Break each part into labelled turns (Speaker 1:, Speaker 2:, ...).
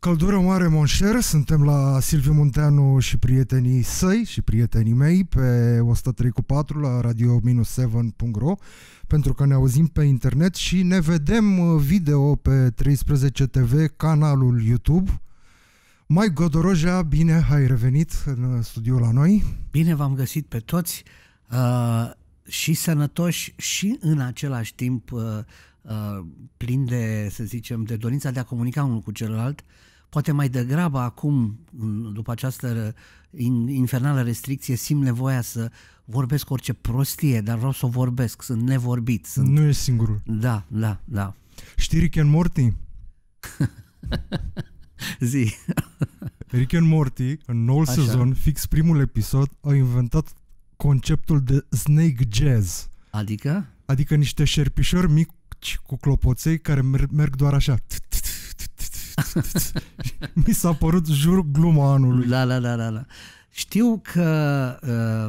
Speaker 1: Căldură mare, monșer, suntem la Silviu Munteanu și prietenii săi și prietenii mei pe 1034 cu la radio-7.ro pentru că ne auzim pe internet și ne vedem uh, video pe 13 TV, canalul YouTube. Mai Godoroja, bine ai revenit în uh, studio la noi. Bine v-am găsit pe toți uh, și sănătoși și în același
Speaker 2: timp uh, uh plin de, să zicem, de dorința de a comunica unul cu celălalt uh, Poate mai degrabă acum, după această infernală restricție, simt nevoia să vorbesc orice prostie, dar vreau să o vorbesc, sunt nevorbit. Sunt... Nu e singurul.
Speaker 1: Da, da, da. Știi Rick and Morty? Zi. Rick and Morty, în noul Așa. sezon, fix primul episod, a inventat conceptul de snake jazz. Adică? Adică niște șerpișori mici cu clopoței care merg doar așa. Mi s-a părut jur gluma anului. Da, da, da, da. da. Știu că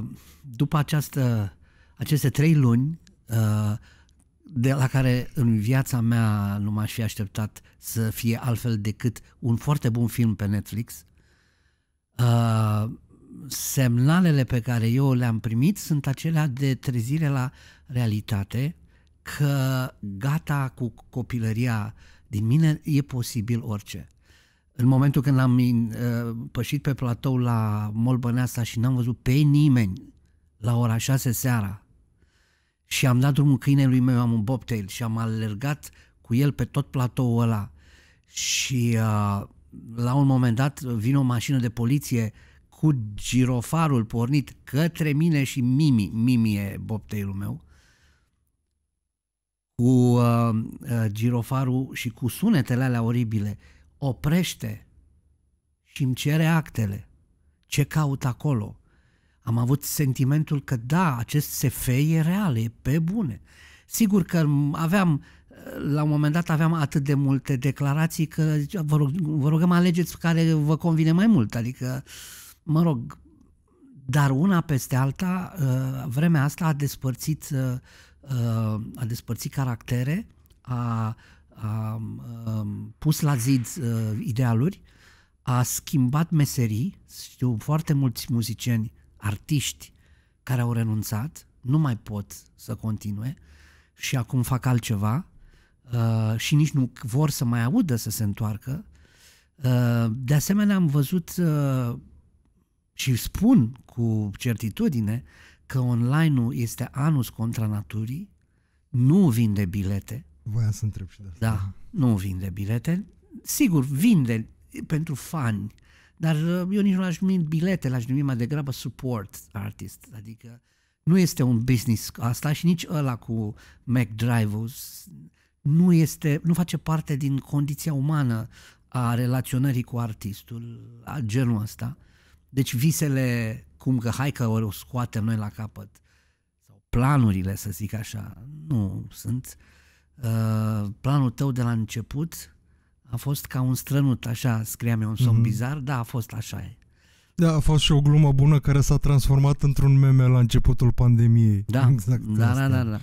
Speaker 2: uh, după această, aceste trei luni uh, de la care în viața mea nu m-aș fi așteptat să fie altfel decât un foarte bun film pe Netflix, uh, semnalele pe care eu le-am primit sunt acelea de trezire la realitate, că gata cu copilăria din mine e posibil orice. În momentul când am uh, pășit pe platou la Molbăneasa și n-am văzut pe nimeni la ora 6 seara și am dat drumul câinelui meu, am un bobtail și am alergat cu el pe tot platoul ăla și uh, la un moment dat vine o mașină de poliție cu girofarul pornit către mine și Mimi, Mimi e bobtailul meu, cu uh, uh, girofarul și cu sunetele alea oribile, oprește și îmi cere actele. Ce caut acolo? Am avut sentimentul că da, acest SF e real, e pe bune. Sigur că aveam, la un moment dat aveam atât de multe declarații că vă, rog, vă rugăm alegeți care vă convine mai mult, adică, mă rog, dar una peste alta, uh, vremea asta a despărțit uh, Uh, a despărțit caractere, a, a, a um, um, pus la zid a, uh, idealuri, a schimbat meserii. Știu foarte mulți muzicieni, artiști care au renunțat, nu mai pot să continue și acum fac altceva a, uh, și nici nu vor să mai audă să se întoarcă. A, de asemenea, am văzut a, și spun cu certitudine că online-ul este anus contra naturii, nu vinde bilete.
Speaker 1: Voi să întreb și de asta.
Speaker 2: Da, nu vinde bilete. Sigur, vinde pentru fani, dar uh, eu nici nu l-aș numi bilete, l-aș numi mai degrabă support artist, adică nu este un business asta și nici ăla cu McDrive-ul nu, este, nu face parte din condiția umană a relaționării cu artistul, a genul ăsta. Uh, deci visele, cum că hai că o scoatem noi la capăt, sau planurile, să zic așa, nu sunt. Uh, planul tău de la început a fost ca un strănut, așa scriam eu, un somn mm-hmm. bizar, da, a fost așa
Speaker 1: Da, a fost și o glumă bună care s-a transformat într-un meme la începutul pandemiei. Da, exact da, da, da, da, da.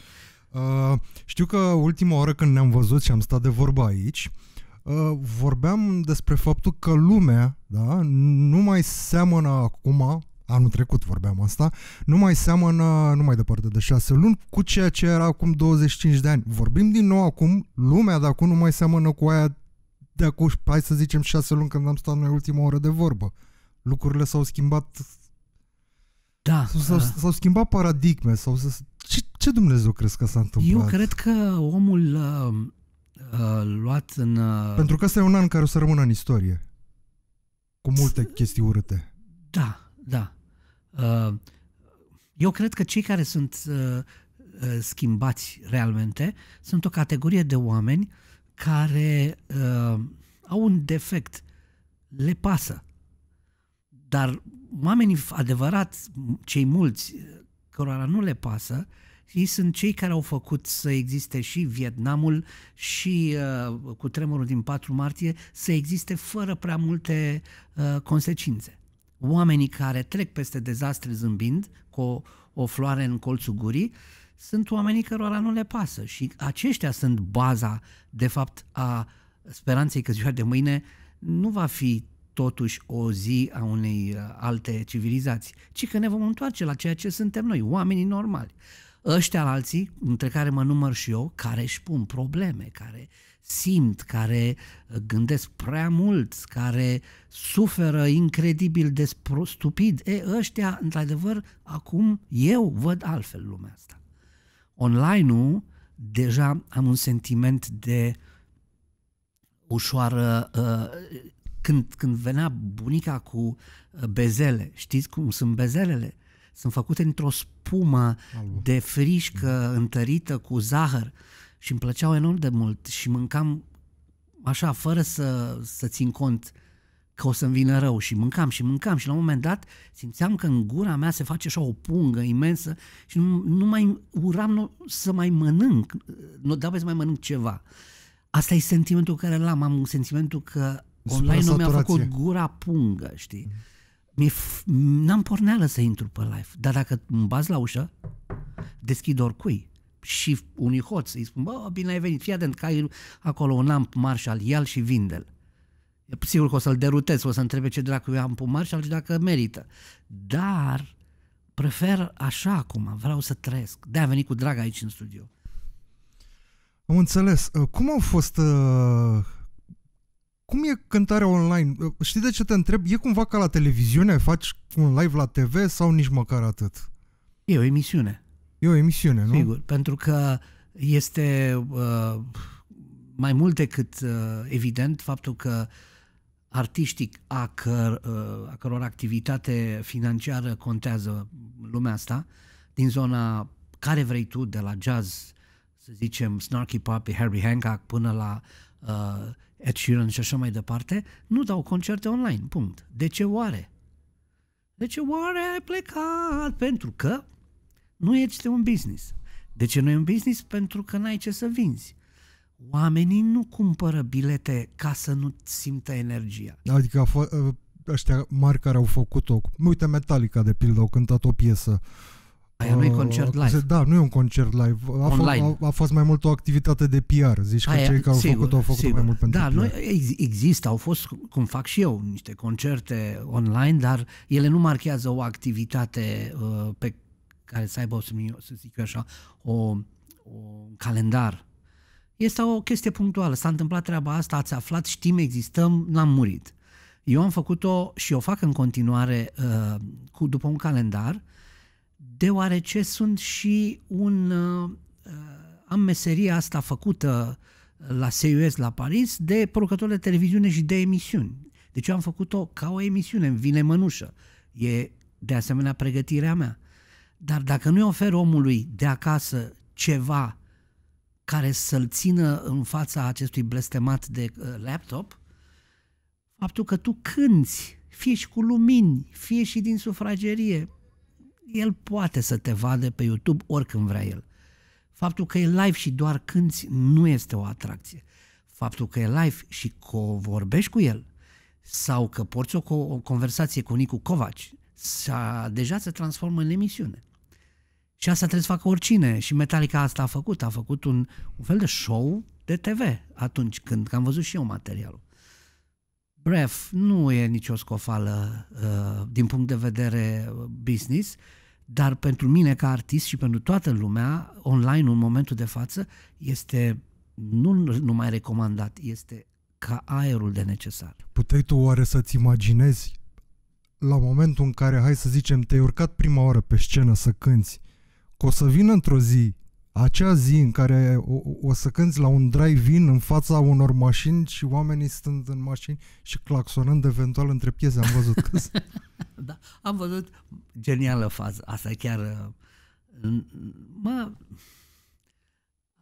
Speaker 1: Uh, știu că ultima oară când ne-am văzut și am stat de vorba aici, uh, Uh, vorbeam despre faptul că lumea da, nu mai seamănă acum, anul trecut vorbeam asta, nu mai seamănă, nu mai departe de șase luni, cu ceea ce era acum 25 de ani. Vorbim din nou acum, lumea de acum nu mai seamănă cu aia de acum, hai să zicem, șase luni când am stat noi ultima oră de vorbă. Lucrurile s-au schimbat da. S-au, s-au da. schimbat paradigme. S-au, ce, ce Dumnezeu crezi că s-a întâmplat? Eu cred că
Speaker 2: omul uh uh, luat în... Uh... Pentru că
Speaker 1: ăsta e un an care o să rămână în istorie. Cu multe chestii urâte.
Speaker 2: Da, da. Uh, eu cred că cei care sunt uh, uh, schimbați realmente sunt o categorie de oameni care uh, au un defect, le pasă. Dar oamenii adevărat, cei mulți, cărora nu le pasă, uh, ei sunt cei care au făcut să existe și Vietnamul și uh, cu tremurul din 4 martie să existe fără prea multe uh, consecințe. Oamenii care trec peste dezastre zâmbind cu o, o floare în colțul gurii sunt oamenii cărora nu le pasă și aceștia sunt baza, de fapt, a speranței că ziua de mâine nu va fi totuși o zi a unei uh, alte civilizații, ci că ne vom întoarce la ceea ce suntem noi, oamenii normali ăștia alții, între care mă număr și eu, care își pun probleme, care simt, care uh, gândesc prea mult, care suferă incredibil de stupid, e, ăștia, într-adevăr, acum eu văd altfel lumea asta. Online-ul, deja am un sentiment de ușoară... Uh, când, când venea bunica cu uh, bezele, știți cum sunt bezelele? sunt făcute într o spumă de frișcă întărită cu zahăr și îmi plăceau enorm de mult și mâncam așa, fără să, să țin cont că o să-mi vină rău și mâncam și mâncam și la un moment dat simțeam că în gura mea se face așa o pungă imensă și nu, nu mai uram nu, să mai mănânc, nu dau să mai mănânc ceva. Asta e sentimentul care l-am, am sentimentul că online nu mi-a făcut gura pungă, știi? Mm mi n-am porneală să intru pe live, dar dacă îmi bazi la ușă, deschid oricui și unui hoț îi spun, bă, bine ai venit, fii atent, că ai acolo un amp Marshall, ia și vindel. Sigur că o să-l derutez, o să întrebe ce dracu am pe Marshall și dacă merită. Dar prefer așa acum, vreau să trăiesc. De-aia venit cu drag aici în studio.
Speaker 1: Am înțeles. Cum au fost uh, cum e cântarea online? Uh, știi de ce te întreb? E cumva ca la televiziune? Faci un live la TV sau nici măcar atât? E o emisiune. E o emisiune, nu? Sigur, pentru că este
Speaker 2: uh, mai mult decât uh, evident faptul că artiștii a, căr, uh, a căror activitate financiară contează lumea asta, din zona care vrei tu, de la jazz, să zicem, Snarky Puppy, Harry Hancock, până la uh, Ed Sheeran și așa mai departe, nu dau concerte online, punct. De ce oare? De ce oare ai plecat? Pentru că nu este un business. De ce nu e un business? Pentru că n-ai ce să vinzi. Oamenii nu cumpără bilete ca să nu simtă energia.
Speaker 1: Adică ă, ăștia mari care au făcut-o. Uite, Metallica, de pildă, au cântat o piesă Aia nu e ah, concert live. Da, nu e un concert live. A, Online. Fost, a, a fost mai mult o activitate de PR. Zici că cei care au făcut au făcut sigur. mai mult pentru Da, PR. Noi,
Speaker 2: există, au fost, cum fac și eu, niște concerte online, dar ele nu marchează o activitate uh, pe care să aibă, să, zic eu așa, o, un calendar. Este o chestie punctuală. S-a întâmplat treaba asta, ați aflat, știm, existăm, n-am murit. Eu am făcut-o și o fac în continuare uh, cu, după un calendar uh, deoarece sunt și un... Uh, am meseria asta făcută uh, la CUS la Paris de producător de televiziune și de emisiuni. Deci eu am făcut-o ca o emisiune, îmi vine mănușă. E de asemenea pregătirea mea. Dar dacă nu-i ofer omului de acasă ceva care să-l țină în fața acestui blestemat de uh, laptop, faptul că tu cânți, fie și cu lumini, fie și din sufragerie, el poate să te vadă pe YouTube oricând vrea el. Faptul că e live și doar cânti nu este o atracție. Faptul că e live și că vorbești cu el sau că porți o, co- o conversație cu Nicu Covaci, s-a, deja se transformă în emisiune. Și asta trebuie să facă oricine. Și Metallica asta a făcut. A făcut un, un fel de show de TV atunci când am văzut și eu materialul. Bref, nu e nicio scofală uh, din punct de vedere uh, business, dar pentru mine ca artist și pentru toată lumea, online în momentul de față este nu numai recomandat, este ca aerul de necesar.
Speaker 1: Puteai tu oare să-ți imaginezi la momentul în care, hai să zicem, te-ai urcat prima oară pe scenă să cânți, că o să vină într-o zi acea zi în care o, o să cânți la un drive-in în fața unor mașini și oamenii stând în mașini și claxonând eventual între piese, am văzut că...
Speaker 2: da, am văzut genială fază, asta chiar... Uh, mă,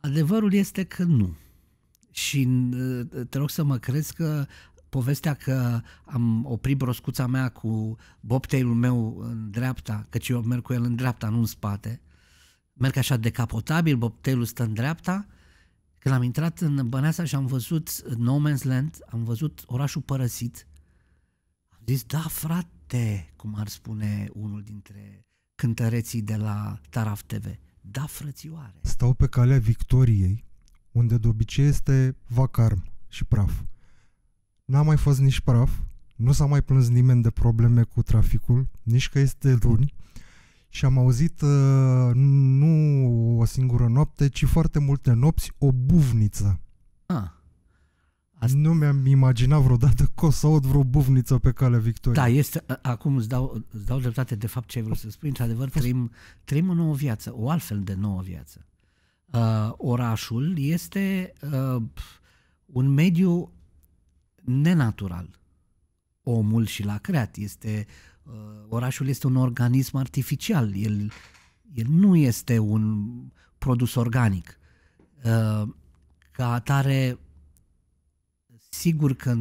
Speaker 2: adevărul este că nu. Și uh, te rog să mă crezi că povestea că am oprit broscuța mea cu bobtailul meu în dreapta, căci eu merg cu el în dreapta, nu în spate, uh, merg așa decapotabil, boptelul stă în dreapta. Când am intrat în Băneasa și am văzut No Man's Land, am văzut orașul părăsit, am zis, da, frate, cum ar spune unul dintre cântăreții de la Taraf TV. Da, frățioare!
Speaker 1: Stau pe calea victoriei, unde de obicei este vacarm și praf. N-a mai fost nici praf, nu s-a mai plâns nimeni de probleme cu traficul, nici că este luni, și am auzit uh, nu o singură noapte, ci foarte multe nopți, o buvniță. Ah. Asta... Nu mi-am imaginat vreodată că o să aud vreo buvniță pe calea victoriei. Da,
Speaker 2: este, acum îți dau, îți dau dreptate de fapt ce ai vrut să spui. Într-adevăr, trăim, trăim o nouă viață, o altfel de nouă viață. Uh, orașul este uh, un mediu nenatural. Omul și l-a creat. Este Uh, orașul este un organism artificial, el, el nu este un produs organic. Uh, ca atare, sigur că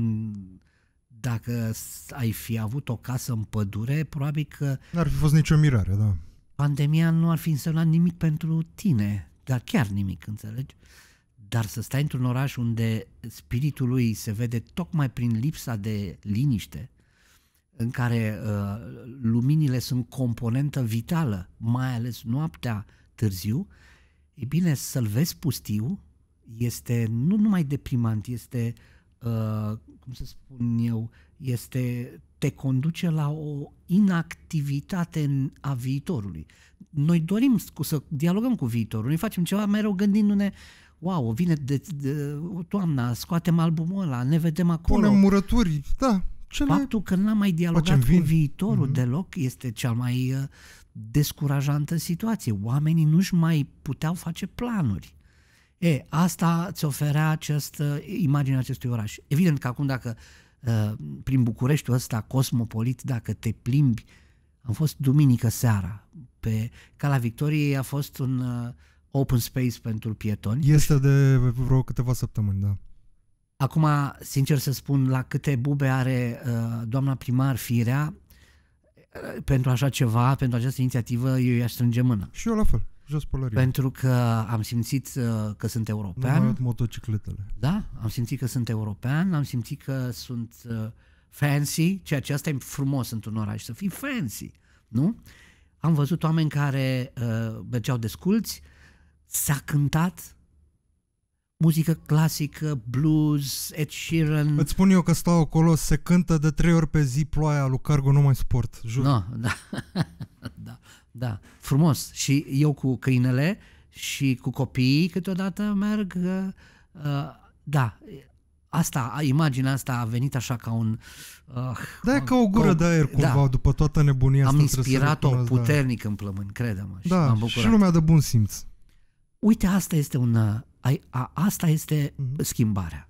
Speaker 2: dacă ai fi avut o casă în pădure, probabil că...
Speaker 1: N-ar fi fost nicio mirare, da.
Speaker 2: Pandemia nu ar fi însemnat nimic pentru tine, dar chiar nimic, înțelegi? Dar să stai într-un oraș unde spiritul lui se vede tocmai prin lipsa de liniște, în care uh, luminile sunt componentă vitală, mai ales noaptea târziu, e bine să-l vezi pustiu, este nu numai deprimant, este, uh, cum să spun eu, este te conduce la o inactivitate în, a viitorului. Noi dorim cu, să dialogăm cu viitorul, noi facem ceva mereu gândindu-ne wow, vine de, de, toamna, scoatem albumul ăla, ne vedem acolo. Punem murături, da cele... Faptul că n-am mai dialogat cu viitorul mm-hmm. deloc este cea mai uh, descurajantă situație. Oamenii nu-și mai puteau face planuri. E, asta ți oferea această uh, imagine acestui oraș. Evident că acum dacă uh, prin Bucureștiul ăsta cosmopolit, dacă te plimbi, am fost duminică seara pe Cala Victoriei, a fost un open space pentru pietoni.
Speaker 1: Este de vreo câteva săptămâni, da.
Speaker 2: Acum, sincer să spun, la câte bube are uh, doamna primar Firea uh, pentru așa ceva, pentru această inițiativă, eu i-aș strânge mână. Și eu la fel, jos polaria. Pentru că am simțit uh, că sunt european. Nu mai motocicletele. Da, am simțit că sunt european, am simțit că sunt uh, fancy, ceea ce asta e frumos într-un oraș, să fii fancy, nu? Am văzut oameni care uh, mergeau desculți, s-a cântat, muzică clasică, blues, Ed Sheeran. Îți
Speaker 1: spun eu că stau acolo, se cântă de trei ori pe zi ploaia lui Cargo, nu mai sport. jur. No, da.
Speaker 2: da, da, frumos. Și eu cu câinele și cu copiii câteodată merg, uh, uh da, asta, imaginea asta a venit așa ca un... Uh, da, ca o gură o, de aer da. cumva, da. după toată nebunia am asta. Am inspirat-o da. puternic da. în plămâni, credem. Și da, m-am bucurat. și lumea de bun simț. Uite, asta este un, a, asta este mhm. schimbarea.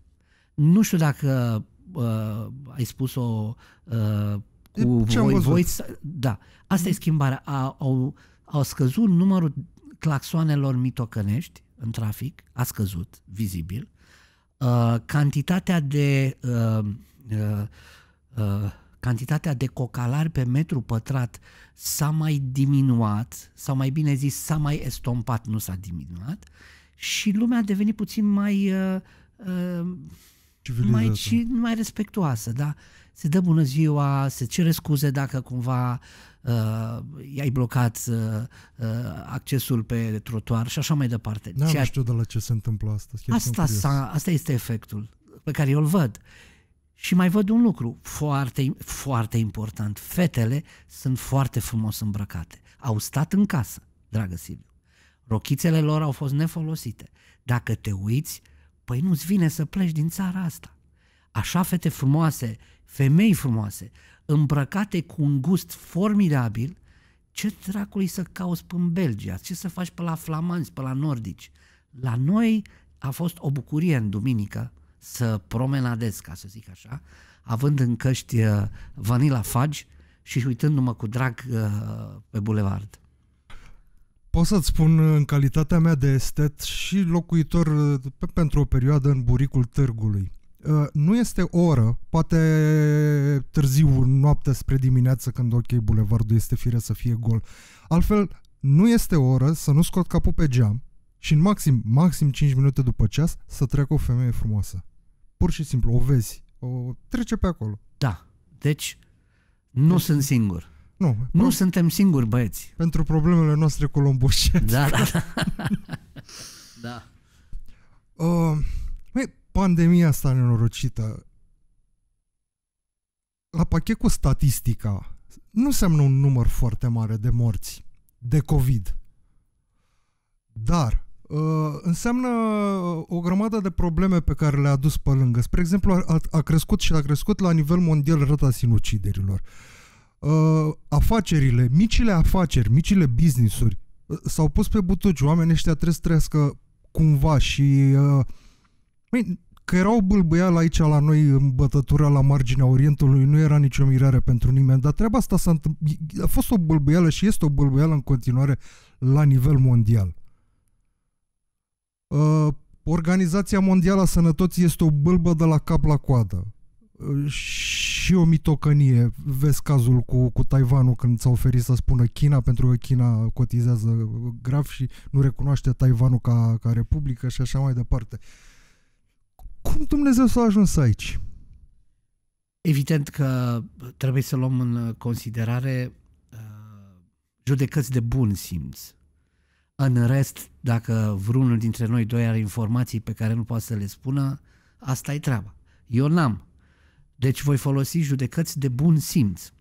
Speaker 2: Nu știu dacă uh, ai spus-o uh, cu Ce voi, voi. Da, asta mm. e mhm. schimbarea. A, au, au scăzut numărul claxoanelor mitocănești în trafic, a scăzut, vizibil. Uh, cantitatea de uh, uh, uh, cantitatea de cocalari pe metru pătrat s-a mai diminuat, sau mai bine zis, s-a mai estompat, nu s-a diminuat, și lumea a devenit puțin mai, uh, uh mai, ci, mai respectuoasă, da? Se dă bună ziua, se cere scuze dacă cumva uh, i-ai blocat uh, uh accesul pe trotuar și așa mai departe. nu da, Ceea... nu știu de la ce se întâmplă asta. Asta, asta este efectul pe care eu îl văd. Uh, și mai văd un lucru foarte, foarte important. Fetele sunt foarte frumos îmbrăcate. Au stat în casă, dragă Silviu. Rochițele lor au fost nefolosite. Dacă te uiți, păi nu-ți vine să pleci din țara asta. Așa fete frumoase, femei frumoase, îmbrăcate cu un gust formidabil, ce dracului să cauți pe în Belgia? Ce să faci pe la flamanzi, pe la nordici? La noi a fost o bucurie în duminică, să promenadez, ca să zic așa, având în căști uh, Vanilla Fudge și uitându-mă cu drag uh, pe bulevard.
Speaker 1: Pot să-ți spun în calitatea mea de estet și locuitor uh, pe, pentru o perioadă în buricul târgului. Nu este o oră, poate târziu, noapte spre dimineață, când ok, bulevardul este fire să fie gol. Altfel, nu este o oră să nu scot capul pe geam și în maxim, maxim 5 minute după ceas să treacă o femeie frumoasă pur și simplu, o vezi, o trece pe acolo. Da, deci nu deci, sunt singur. Nu. Nu pro- suntem singuri, băieți. Pentru problemele noastre colomboșe. Da, da, da. da. Uh, măi, pandemia asta nenorocită, la pachet cu statistica, nu înseamnă un număr foarte mare de morți de COVID. Dar Uh, înseamnă uh, o grămadă de probleme pe care le-a adus pe lângă. Spre exemplu, a, a crescut și a crescut la nivel mondial rata sinuciderilor. Uh, afacerile, micile afaceri, micile businessuri uh, s-au pus pe butuci. Oamenii ăștia trebuie să trăiască cumva și... Uh, măi, că erau bâlbâială aici la noi în bătătura la marginea Orientului, nu era nicio mirare pentru nimeni, dar treaba asta s-a întâmplat, a fost o bâlbâială și este o bâlbâială în continuare la nivel mondial. Uh, Organizația Mondială a Sănătății este o bâlbă de la cap la coadă uh, și o mitocănie. Vezi cazul cu, cu Taiwanul când s-a oferit să spună China, pentru că China cotizează grav și nu recunoaște Taiwanul ca, ca republică și așa mai departe. Cum Dumnezeu s-a ajuns aici? Evident
Speaker 2: că trebuie să luăm în considerare uh, judecăți de bun simț în rest, dacă vreunul dintre noi doi are informații pe care nu poate să le spună, asta e treaba. Eu n-am. Deci voi folosi judecăți de bun simț.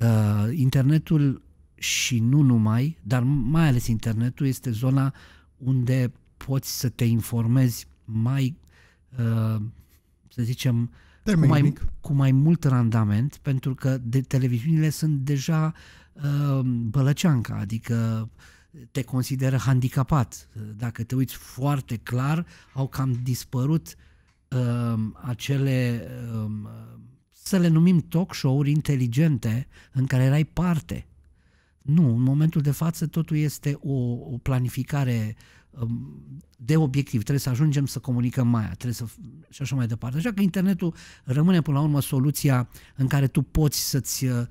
Speaker 2: Uh, internetul și nu numai, dar mai ales internetul este zona unde poți să te informezi mai, uh, să zicem, cu mai, cu mai mult randament, pentru că de televiziunile sunt deja uh, bălăceanca, adică uh, te consideră handicapat. Dacă te uiți foarte clar, au cam dispărut um, acele, um, să le numim talk show-uri inteligente în care erai parte. Nu, în momentul de față totul este o, o planificare um, de obiectiv. Trebuie să ajungem să comunicăm mai trebuie să și așa mai departe. Așa că internetul rămâne până la urmă soluția în care tu poți să-ți, uh,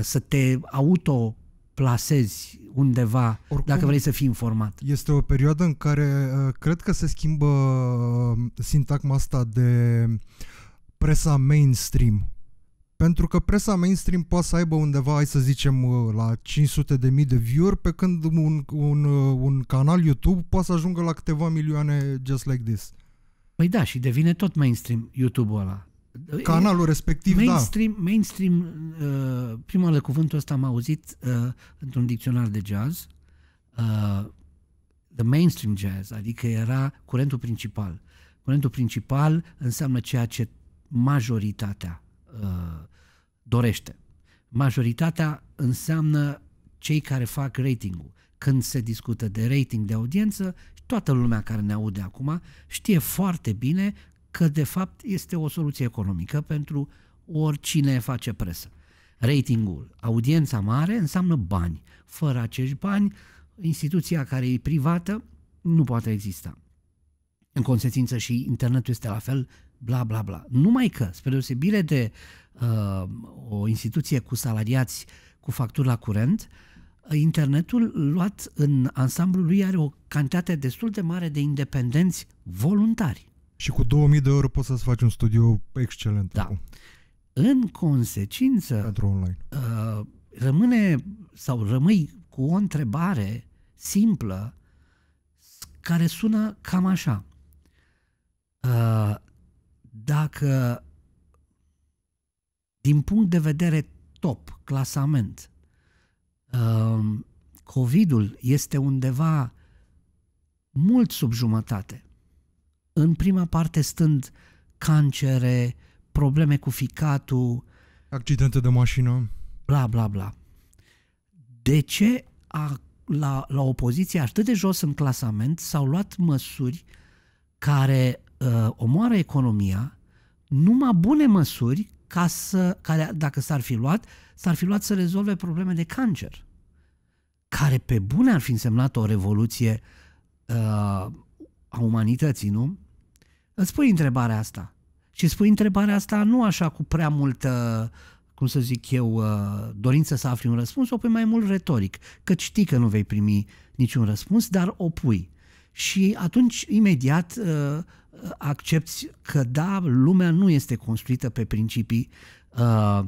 Speaker 2: să te auto plasezi undeva Oricum, dacă vrei să fii informat.
Speaker 1: Este o perioadă în care uh, cred că se schimbă uh, sintagma asta de presa mainstream. Pentru că presa mainstream poate să aibă undeva, hai să zicem, uh, la 500 de mii de view-uri, pe când un, un, un canal YouTube poate să ajungă la câteva milioane just like this. Păi da, și devine tot mainstream YouTube-ul ăla. Canalul respectiv, mainstream,
Speaker 2: da. Mainstream, uh, prima oară cuvântul ăsta am auzit uh, într-un dicționar de jazz, uh, the mainstream jazz, adică era curentul principal. Curentul principal înseamnă ceea ce majoritatea uh, dorește. Majoritatea înseamnă cei care fac ratingul. Când se discută de rating de audiență, toată lumea care ne aude acum știe foarte bine că de fapt este o soluție economică pentru oricine face presă. Ratingul, audiența mare înseamnă bani. Fără acești bani, instituția care e privată nu poate exista. În consecință și internetul este la fel, bla bla bla. Numai că, spre deosebire de uh, o instituție cu salariați cu facturi la curent, internetul luat în ansamblul lui are o cantitate destul de mare de independenți
Speaker 1: voluntari. Și cu 2000 de euro poți să-ți faci un studio excelent. Da. Acum. În consecință, Pentru online. Uh, rămâne sau rămâi cu o
Speaker 2: întrebare simplă care sună cam așa. Uh, dacă din punct de vedere top, clasament, uh, COVID-ul este undeva mult sub jumătate în prima parte stând cancere, probleme cu ficatul, accidente de mașină, bla bla bla. De ce a, la, la o poziție atât de jos în clasament s-au luat măsuri care uh, omoară economia, numai bune măsuri ca să, care, dacă s-ar fi luat, s-ar fi luat să rezolve probleme de cancer, care pe bune ar fi însemnat o revoluție uh, a umanității, nu? îți pui întrebarea asta. Și spui întrebarea asta nu așa cu prea multă, cum să zic eu, uh, dorință să afli un răspuns, o pui mai mult retoric, că știi că nu vei primi niciun răspuns, dar o pui. Și atunci, imediat, uh, accepti că da, lumea nu este construită pe principii uh,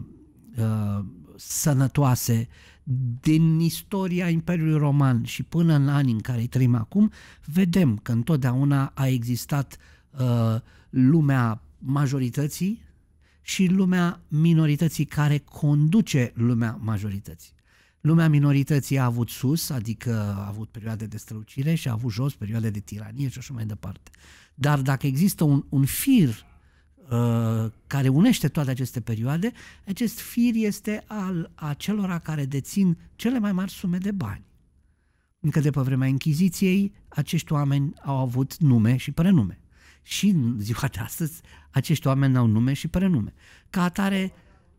Speaker 2: uh, sănătoase din istoria Imperiului Roman și până în anii în care îi trăim acum, vedem că întotdeauna a existat uh, Uh, lumea majorității și lumea minorității care conduce lumea majorității. Lumea minorității a avut sus, adică a avut perioade de strălucire și a avut jos perioade de tiranie și așa mai departe. Dar dacă există un, un fir uh, care unește toate aceste perioade, acest fir este al acelora care dețin cele mai mari sume de bani. Încă de pe vremea Inchiziției, acești oameni au avut nume și prenume și în ziua de astăzi acești oameni au nume și prenume. Ca atare,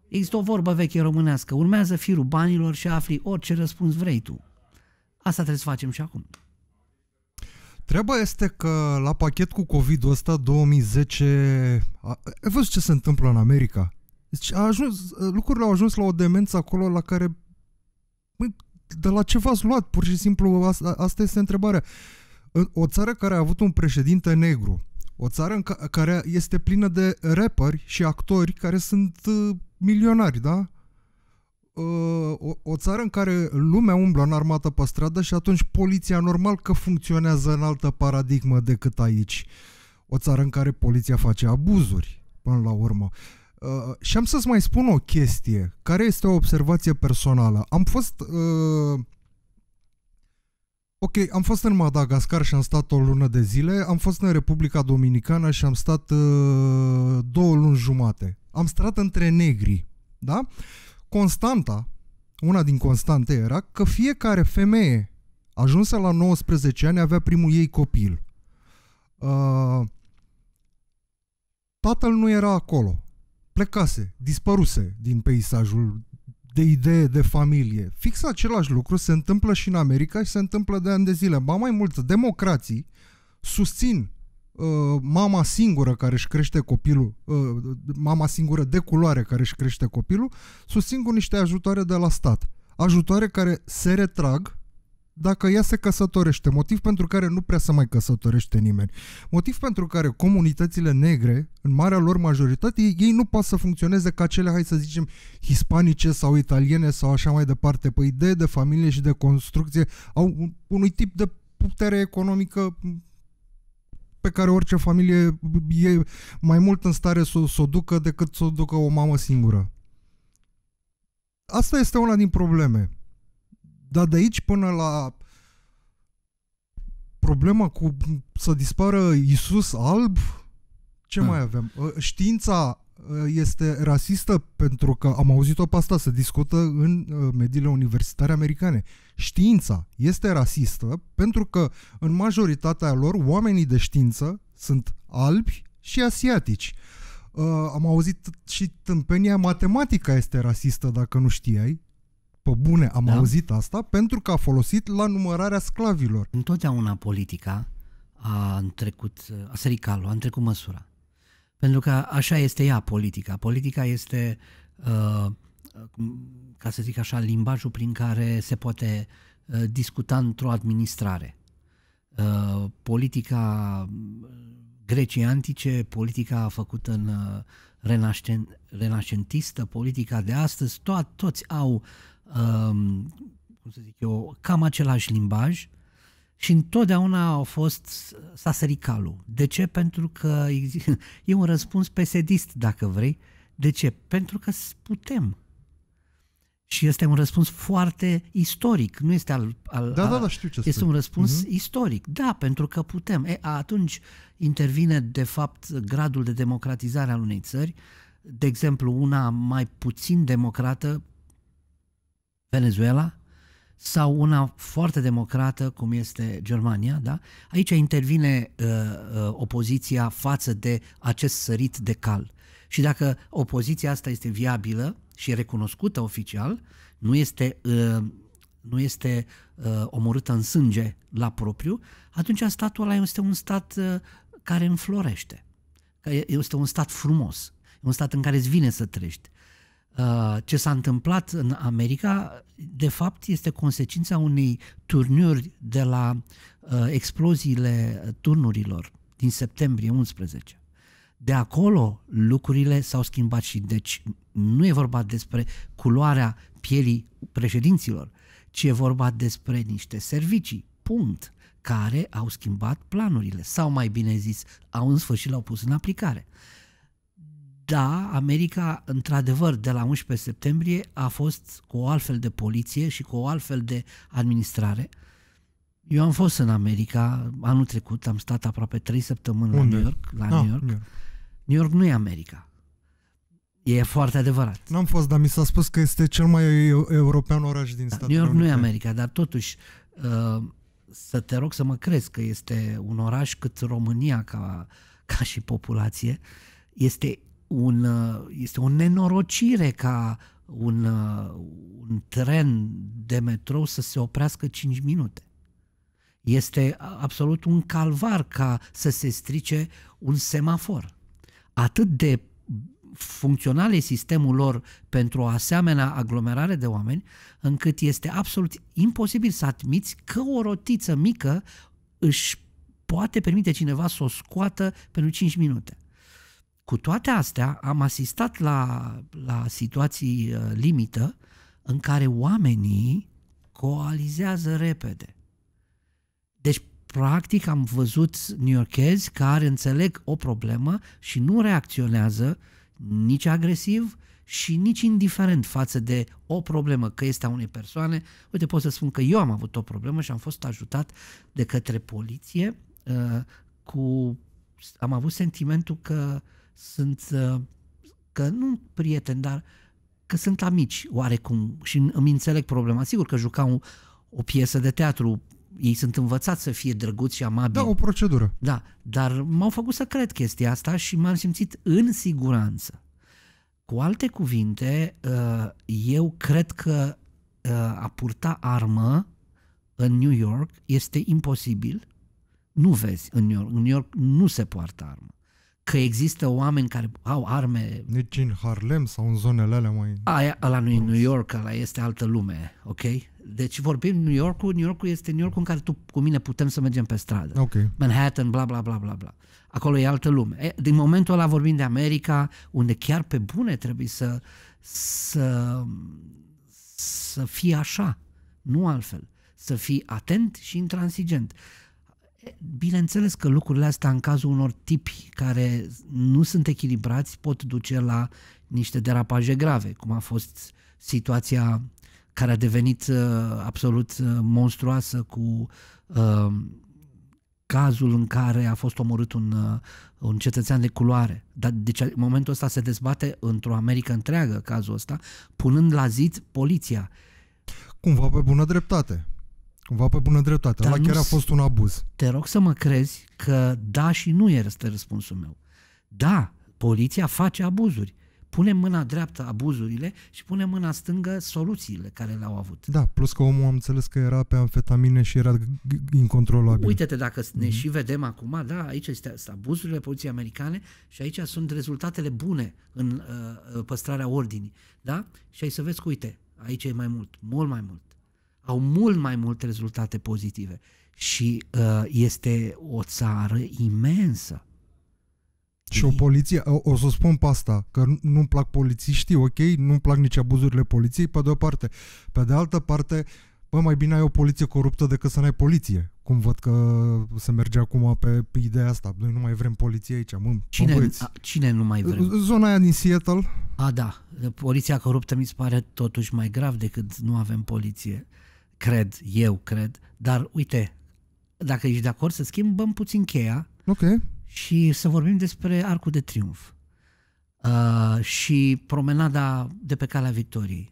Speaker 2: există o vorbă veche românească, urmează firul banilor și afli orice răspuns vrei tu. Asta trebuie să facem și acum.
Speaker 1: Treaba este că la pachet cu COVID-ul ăsta 2010, ai văzut ce se întâmplă în America? Deci a ajuns, lucrurile au ajuns la o demență acolo la care bă, de la ce v-ați luat? Pur și simplu asta, asta este întrebarea. O țară care a avut un președinte negru, o țară în ca- care este plină de rapperi și actori care sunt uh, milionari, da? Uh, o, o țară în care lumea umblă în armată pe stradă și atunci poliția normal că funcționează în altă paradigmă decât aici. O țară în care poliția face abuzuri, până la urmă. Uh, și am să-ți mai spun o chestie, care este o observație personală. Am fost uh, Ok, am fost în Madagascar și am stat o lună de zile, am fost în Republica Dominicană și am stat uh, două luni jumate. Am stat între negri, da? Constanta, una din constante era că fiecare femeie ajunsă la 19 ani avea primul ei copil. Uh, tatăl nu era acolo, plecase, dispăruse din peisajul de idee, de familie. Fix același lucru se întâmplă și în America și se întâmplă de ani de zile. Ba mai mult, democrații susțin uh, mama singură care își crește copilul, uh, mama singură de culoare care își crește copilul, susțin cu niște ajutoare de la stat. Ajutoare care se retrag dacă ea se căsătorește, motiv pentru care nu prea se mai căsătorește nimeni, motiv pentru care comunitățile negre, în marea lor majoritate, ei nu pot să funcționeze ca cele, hai să zicem, hispanice sau italiene sau așa mai departe. Pe păi idee de familie și de construcție au un, unui tip de putere economică pe care orice familie e mai mult în stare să, să o ducă decât să o ducă o mamă singură. Asta este una din probleme dar de aici până la problema cu să dispară Isus alb, ce A. Ah. mai avem? Ă, știința ă, este rasistă pentru că am auzit-o pe asta se discută în ă, mediile universitare americane. Știința este rasistă pentru că în majoritatea lor oamenii de știință sunt albi și asiatici. Uh, am auzit și tâmpenia, matematica este rasistă dacă nu știai, pe bune am da? auzit asta, pentru că a folosit la numărarea sclavilor. Întotdeauna politica
Speaker 2: a trecut a sărit calul, a trecut măsura. Pentru că așa este ea politica. Politica este, uh, ca să zic așa, limbajul prin care se poate uh, discuta într-o administrare. Uh, politica Grecii antice, politica făcută în renascen, renascentistă, politica de astăzi, to- toți au um, cum să zic eu, cam același limbaj și întotdeauna au fost sasericalul. De ce? Pentru că e un răspuns pesedist, dacă vrei. De ce? Pentru că putem. Și este un răspuns foarte istoric, nu este al... al da, da, da, știu ce Este spui. un răspuns uh-huh. istoric, da, pentru că putem. E, atunci intervine, de fapt, gradul de democratizare al unei țări. De exemplu, una mai puțin democrată Venezuela, sau una foarte democrată, cum este Germania. Da? Aici intervine uh, uh, opoziția față de acest sărit de cal. Și dacă opoziția asta este viabilă și recunoscută oficial, nu este, uh, nu este uh, omorâtă în sânge la propriu, atunci statul ăla este un stat uh, care înflorește. Este un stat frumos, un stat în care îți vine să trăiești. Uh, ce s-a întâmplat în America, de fapt, este consecința unei turnuri de la uh, exploziile turnurilor din septembrie 11. De acolo lucrurile s-au schimbat și deci nu e vorba despre culoarea pielii președinților, ci e vorba despre niște servicii, punct, care au schimbat planurile sau mai bine zis, au în sfârșit l-au pus în aplicare da, America, într-adevăr, de la 11 septembrie a fost cu o altfel de poliție și cu o altfel de administrare. Eu am fost în America anul trecut, am stat aproape 3 săptămâni Unde? la New York. La no, ah, New York. New York. New York nu e America. E foarte adevărat.
Speaker 1: N-am fost, dar mi s-a spus că este cel mai european oraș din da, Statele New York Unite. nu e America,
Speaker 2: dar totuși uh, să te rog să mă crezi că este un oraș cât România ca, ca și populație. Este un, uh, este o nenorocire ca un, uh, un tren de metrou să se oprească 5 minute. Este absolut un calvar ca să se strice un semafor. Atât de funcțional e sistemul lor pentru o asemenea aglomerare de oameni, încât este absolut imposibil să admiți că o rotiță mică își poate permite cineva să o scoată pentru 5 minute. Cu toate astea, am asistat la, la situații uh, limită în care oamenii coalizează repede. Deci, practic, am văzut newyorkezi care înțeleg o problemă și nu reacționează nici agresiv și nici indiferent față de o problemă, că este a unei persoane. Uite, pot să spun că eu am avut o problemă și am fost ajutat de către poliție uh, cu... Am avut sentimentul că uh, sunt ă, că nu prieteni, dar că sunt amici oarecum și îmi înțeleg problema. Sigur că jucau o piesă de teatru, ei sunt învățați să fie drăguți și amabili. Da, o procedură. Da, dar m-au făcut să cred chestia asta și m-am simțit în siguranță. Cu alte cuvinte, ă, eu cred că ă, a purta armă în New York este imposibil. Nu vezi în New York. În New York nu se poartă armă că există oameni care au arme... Nici în Harlem sau în zonele alea mai... Aia, ăla nu e New York, ăla este altă lume, ok? Deci vorbim New york New york este New york în care tu cu mine putem să mergem pe stradă. Okay. Manhattan, bla bla bla bla bla. Acolo e altă lume. E, din momentul ăla vorbim de America, unde chiar pe bune trebuie să, să, să fie așa, nu altfel. Să fii atent și intransigent. Uh, Bineînțeles că lucrurile astea, în cazul unor tipi care nu sunt echilibrați, pot duce la niște derapaje grave, cum a fost situația care a devenit uh, absolut uh, monstruoasă cu uh, cazul în care a fost omorât un, uh, un cetățean de culoare. Dar, deci, în momentul ăsta se dezbate într-o America întreagă cazul ăsta, punând la zid poliția. Cumva pe bună dreptate. Cumva
Speaker 1: pe bună dreptate. Dar chiar a fost
Speaker 2: un abuz. Te rog să mă crezi că da și nu este răspunsul meu. Da, poliția face abuzuri. Pune mâna dreaptă abuzurile și pune mâna stângă soluțiile care le-au avut.
Speaker 1: Da, plus că omul am înțeles că era pe amfetamine și era incontrolabil.
Speaker 2: Uite-te, dacă ne mhm. și vedem acum, da, aici este abuzurile poliției americane și aici sunt rezultatele bune în uh, uh, păstrarea ordinii. Da? Și ai să vezi că, uite, aici e mai mult, mult mai mult au mult mai multe rezultate
Speaker 1: pozitive și uh, este o țară imensă. Și o poliție, o, o să spun pe asta, că nu-mi plac polițiștii, ok, nu-mi plac nici abuzurile poliției, pe de o parte. Pe de altă parte, bă, mai bine ai o poliție coruptă decât să n-ai poliție. Cum văd că se merge acum pe, pe ideea asta. Noi nu mai vrem poliție aici, mă, cine, a, cine nu mai vrem? Zona aia din Seattle. A, da. Poliția
Speaker 2: coruptă mi se pare totuși mai grav decât nu avem poliție cred, eu cred, dar uite, dacă ești de acord să schimbăm puțin cheia okay. și să vorbim despre Arcul de Triunf uh, și promenada de pe Calea Victoriei.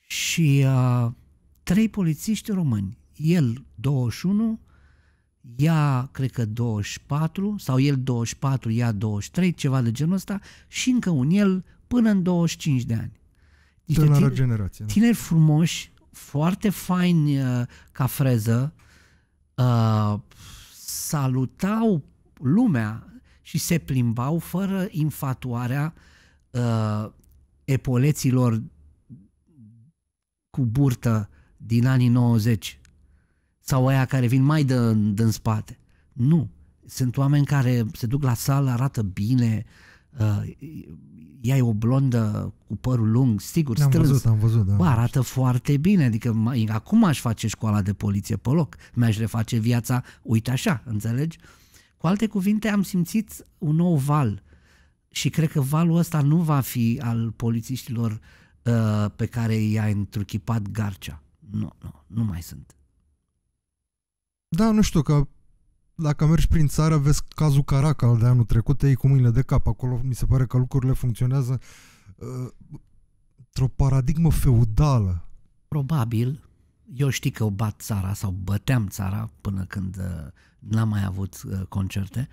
Speaker 2: Și uh, trei polițiști români, el 21, ea cred că 24 sau el 24, ea 23, ceva de genul ăsta și încă un el până în 25 de ani.
Speaker 1: Deci Tânără tineri, generație, da.
Speaker 2: tineri frumoși foarte fain, uh, ca freză, uh, salutau lumea și se plimbau fără infatuarea uh, epoleților cu burtă din anii 90 sau aia care vin mai de, de în spate. Nu. Sunt oameni care se duc la sală, arată bine, uh, Uh, ea e o blondă cu părul lung, sigur, am strâns. Văzut, am văzut, da. Bă, arată foarte bine, adică acum aș face școala de poliție pe loc, mi-aș reface viața, uite așa, înțelegi? Cu alte cuvinte, am simțit un nou val și cred că valul ăsta nu va fi al polițiștilor
Speaker 1: uh, pe care i-a întruchipat Garcea. Nu, nu, nu mai sunt. Da, nu știu, că dacă mergi prin țară, vezi cazul Caracal de anul trecut, ei cu mâinile de cap. Acolo mi se pare că lucrurile funcționează uh, într-o paradigmă feudală.
Speaker 2: Probabil. Eu știi că o bat țara sau băteam țara până când uh, n-am mai avut uh, concerte.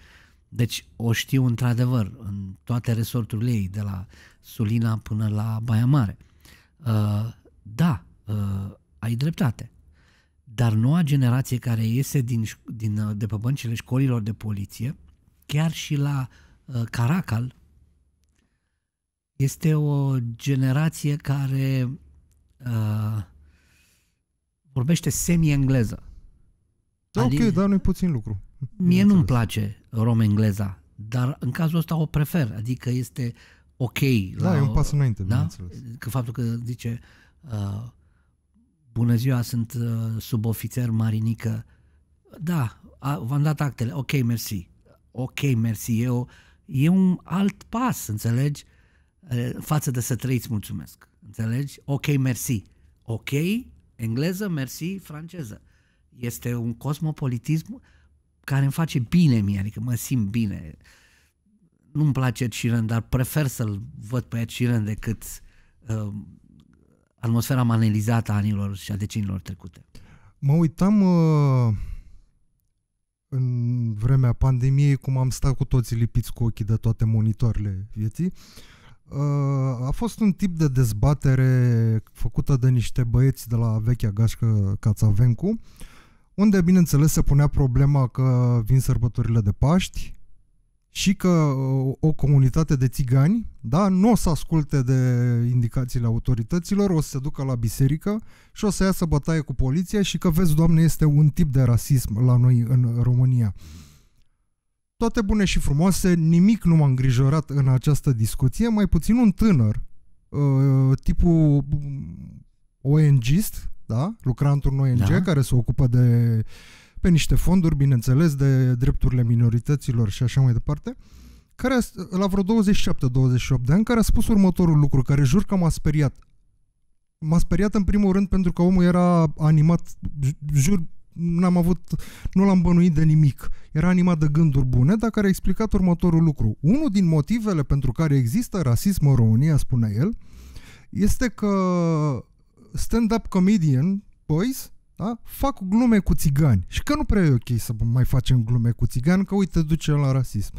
Speaker 2: Deci o știu într-adevăr în toate resorturile ei, de la Sulina până la Baia Mare. Uh, da, uh, ai dreptate. Dar noua generație care iese din, din, uh, de pe băncile școlilor de poliție, chiar și la uh, Caracal, este o generație care uh, vorbește semi-engleză. Da, ok, dar nu-i puțin lucru. Mie nu-mi place rom-engleza, dar în cazul ăsta o prefer, adică este ok. Da, la, e un pas înainte, da? Că faptul că zice uh, Bună ziua, sunt uh, subofițer marinică. Da, v-am dat actele. Ok, mersi. Ok, mersi. E, o, e un alt pas, înțelegi? Față de să trăiți, mulțumesc. Înțelegi? Ok, mersi. Ok, engleză, mersi, franceză. Este un cosmopolitism care îmi face bine mie, adică mă simt bine. Nu-mi place Ed Sheeran, dar prefer să-l văd pe Ed Sheeran decât uh, atmosfera manelizată a anilor și a decenilor trecute.
Speaker 1: Mă uitam uh, în vremea pandemiei cum am stat cu toții lipiți cu ochii de toate monitoarele vieții. Uh, a fost un tip de dezbatere făcută de niște băieți de la vechea gașcă Cațavencu, unde, bineînțeles, se punea problema că vin sărbătorile de Paști, și că o comunitate de țigani da, nu o să asculte de indicațiile autorităților, o să se ducă la biserică și o să iasă bătaie cu poliția și că, vezi, doamne, este un tip de rasism la noi în România. Toate bune și frumoase, nimic nu m-a îngrijorat în această discuție, mai puțin un tânăr, ă, tipul ONGist, da? lucra într-un ONG da. care se ocupă de uh, pe niște fonduri, bineînțeles, de drepturile minorităților și așa mai departe, care a, la vreo 27-28 de ani, care a spus următorul lucru, care jur că m-a speriat. M-a speriat în primul rând pentru că omul era animat, jur, n-am avut, nu l-am bănuit de nimic. Era animat de gânduri bune, dar care a explicat următorul lucru. Unul din motivele pentru care există rasism în România, spunea el, este că stand-up comedian, boys, da? fac glume cu țigani și că nu prea e ok să mai facem glume cu țigani, că uite, duce la rasism.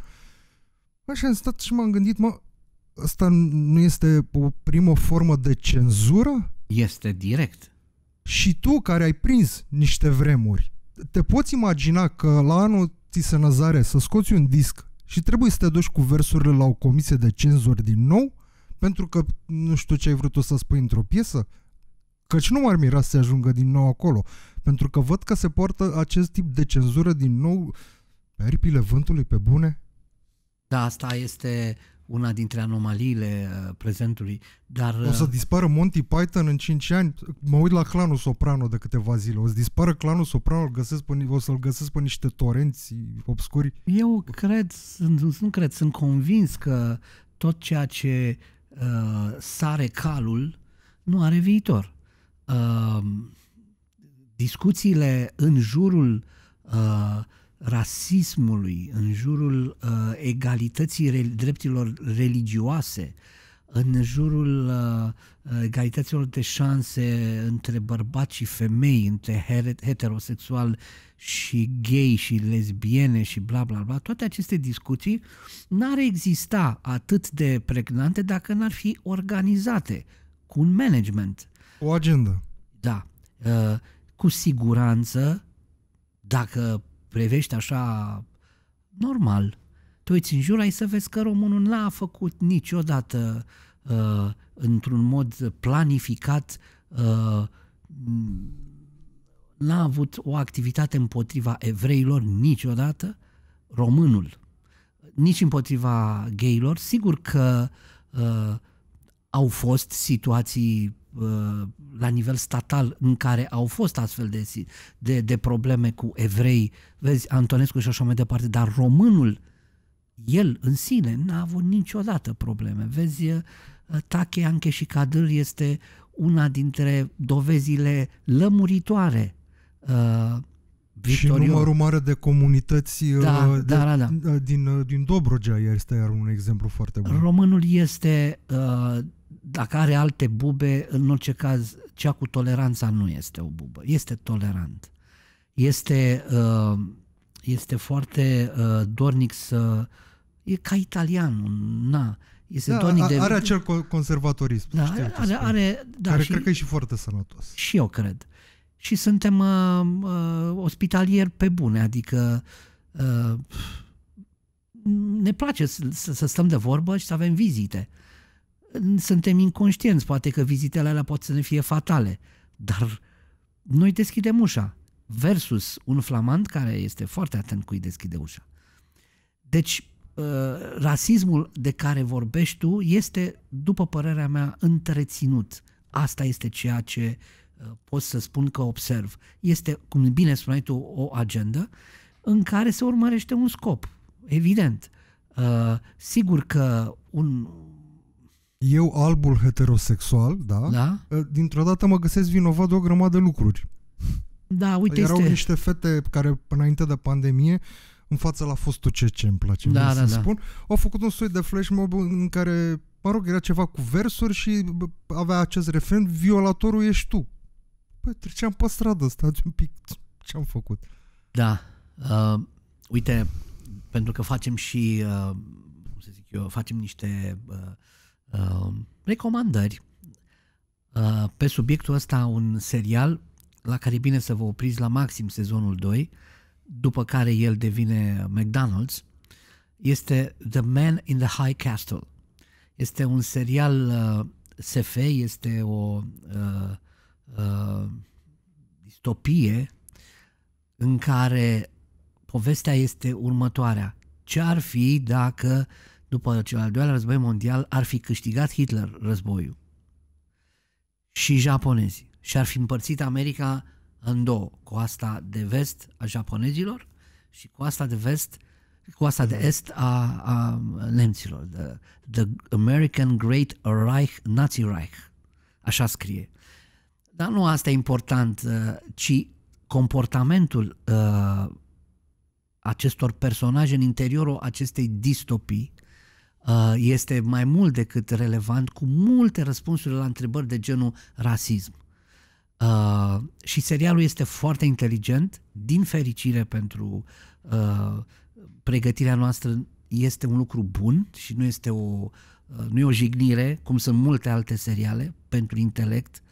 Speaker 1: Așa am stat și m-am gândit, mă, asta nu este o primă formă de cenzură? Este direct. Și tu care ai prins niște vremuri, te poți imagina că la anul ți se năzare să scoți un disc și trebuie să te duci cu versurile la o comisie de cenzuri din nou? Pentru că nu știu ce ai vrut tu să spui într-o piesă? Căci nu m-ar mira să se ajungă din nou acolo, pentru că văd că se poartă acest tip de cenzură din nou pe aripile vântului pe bune.
Speaker 2: Da, asta este una dintre anomaliile uh, prezentului, dar... O să uh, dispară
Speaker 1: Monty Python în 5 ani? Mă uit la clanul Soprano de câteva zile. O să dispară clanul Soprano, să-l găsesc pe, o să-l găsesc pe niște torenți obscuri? Eu cred, sunt, nu cred, sunt convins că tot ceea ce uh, sare
Speaker 2: calul nu are viitor uh, discuțiile în jurul uh, rasismului, în jurul uh, egalității re- dreptilor religioase, în jurul uh, egalităților de șanse între bărbați și femei, între heterosexual și gay și lesbiene și bla bla bla, toate aceste discuții n-ar exista atât de pregnante dacă n-ar fi organizate cu un management o agendă. Da. Uh, cu siguranță, dacă prevești așa normal, te uiți în jur, ai să vezi că românul n-a făcut niciodată uh, într-un mod planificat, uh, n-a avut o activitate împotriva evreilor niciodată, românul, nici împotriva gaylor, Sigur că uh, au fost situații Uh, la nivel statal în care au fost astfel de, de, de probleme cu evrei, vezi, Antonescu și așa mai departe, dar românul, el în sine, n-a avut niciodată probleme. Vezi, uh, Tache, Anche și Cadâl este una dintre dovezile lămuritoare
Speaker 1: Victorio. Uh, și numărul mare de comunități
Speaker 2: da, de, da, da,
Speaker 1: da. Din, din Dobrogea este iar un exemplu foarte bun.
Speaker 2: Românul este uh, dacă are alte bube, în orice caz, cea cu toleranța nu este o bubă. Este tolerant. Este, uh, este foarte uh, dornic să...
Speaker 1: E ca italianul, na. Este da, dornic a, de... Are acel conservatorism, da, știu, are, spun, are, da, care și, cred că e și foarte sănătos. Și eu cred.
Speaker 2: Și suntem uh, uh, ospitalieri pe bune, adică uh, ne place să, să stăm de vorbă și să avem vizite. Uh, suntem inconștienți, poate că vizitele alea pot să ne fie fatale, dar noi deschidem ușa versus un flamand care este foarte atent cu îi deschide ușa. Deci, uh, rasismul de care vorbești tu este, după părerea mea, întreținut. Asta este ceea ce uh, pot să spun că observ. Este, cum bine spuneai tu, o agendă în care se urmărește un scop, evident.
Speaker 1: Uh, sigur că un eu, albul heterosexual, da, da? Ă, dintr-o dată mă găsesc vinovat de o grămadă de lucruri. Da, uite, Erau este... niște fete care, înainte de pandemie, în fața la fostul ce ce îmi place da, da, să da. spun, au făcut un soi de flash mob în care, mă rog, era ceva cu versuri și avea acest refren, violatorul ești tu. Păi treceam pe stradă, stați un pic, ce-am făcut?
Speaker 2: Da, uh, uite, pentru că facem și, uh, cum să zic eu, facem niște... Uh, Um, recomandări uh, pe subiectul ăsta un serial la care e bine să vă opriți la maxim sezonul 2, după care el devine McDonald's, este The Man in the High Castle. Este un serial uh, SF, este o uh, uh, distopie în care povestea este următoarea. Ce ar fi dacă uh, după cel al doilea război mondial, ar fi câștigat Hitler războiul și japonezii și ar fi împărțit America în două, cu asta de vest a japonezilor și cu asta de vest cu asta de est a, a nemților, the, the American Great Reich, Nazi Reich, așa scrie. Dar nu asta e important, uh, ci comportamentul uh, acestor personaje în interiorul acestei distopii Uh, este mai mult decât relevant cu multe răspunsuri la întrebări de genul rasism. Uh, și serialul este foarte inteligent, din fericire pentru uh, pregătirea noastră este un lucru bun și nu este o, uh, nu e o jignire, cum sunt multe alte seriale pentru intelect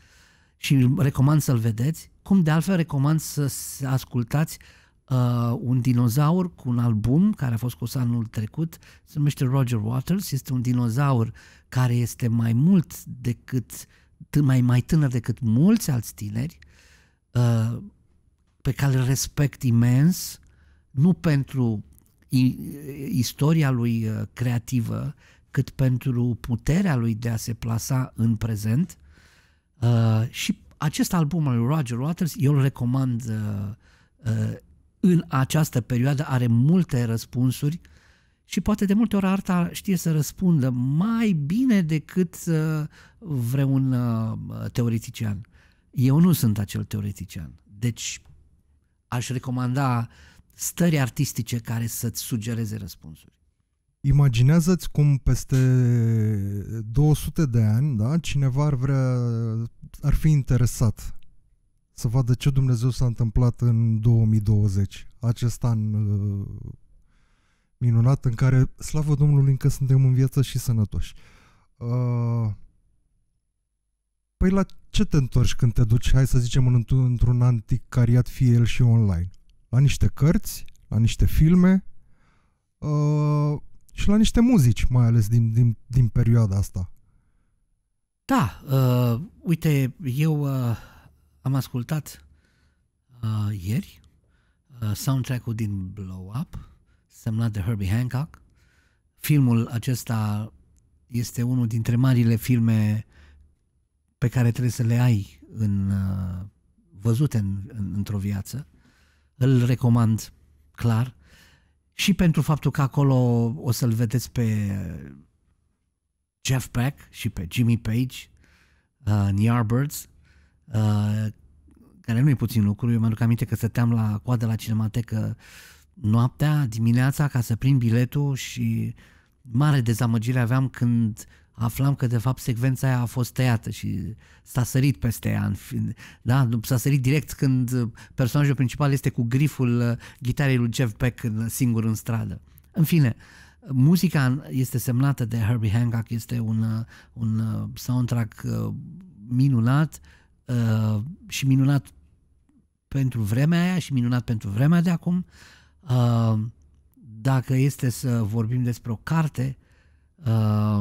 Speaker 2: și recomand să-l vedeți, cum de altfel recomand să ascultați uh, uh, un dinozaur cu un album care a fost scos anul trecut, se numește Roger Waters, este un dinozaur care este mai mult decât, mai, mai tânăr decât mulți alți tineri, uh, pe care îl respect imens, nu pentru istoria lui uh, creativă, cât pentru puterea lui de a se plasa în prezent. Uh, și acest album al lui Roger Waters, eu îl recomand uh, uh, în această perioadă are multe răspunsuri și poate de multe ori arta știe să răspundă mai bine decât uh, vreun uh, teoretician. Eu nu sunt acel teoretician, deci aș recomanda stări artistice care să-ți sugereze răspunsuri.
Speaker 1: Imaginează-ți cum peste 200 de ani, da, cineva ar vrea, ar fi interesat să vadă ce Dumnezeu s-a întâmplat în 2020, acest an uh, minunat în care, slavă Domnului, încă suntem în viață și sănătoși. Uh, păi la ce te întorci când te duci, hai să zicem, într-un anticariat, fie el și online? La niște cărți, la niște filme uh, și la niște muzici, mai ales din, din, din perioada asta. Da,
Speaker 2: uh, uite, eu... Uh am ascultat uh, ieri uh, soundtrack-ul din Blow Up, semnat de Herbie Hancock. Filmul acesta este unul dintre marile filme pe care trebuie să le ai în, uh, văzute în, în, într-o viață. Îl recomand clar și pentru faptul că acolo o să-l vedeți pe uh, Jeff Beck și pe Jimmy Page, uh, în Yardbirds, Uh, care nu e puțin lucru. Eu mi-aduc aminte că stăteam la coadă la cinematecă noaptea, dimineața, ca să prind biletul și mare dezamăgire aveam când aflam că de fapt secvența aia a fost tăiată și s-a sărit peste ea. Da? S-a sărit direct când personajul principal este cu griful uh, gitarei lui Jeff Beck singur în stradă. În fine, muzica este semnată de Herbie Hancock, este un, uh, un soundtrack minunat, uh, Uh, și minunat pentru vremea aia și minunat pentru vremea de acum. Uh, dacă este să vorbim despre o carte, uh,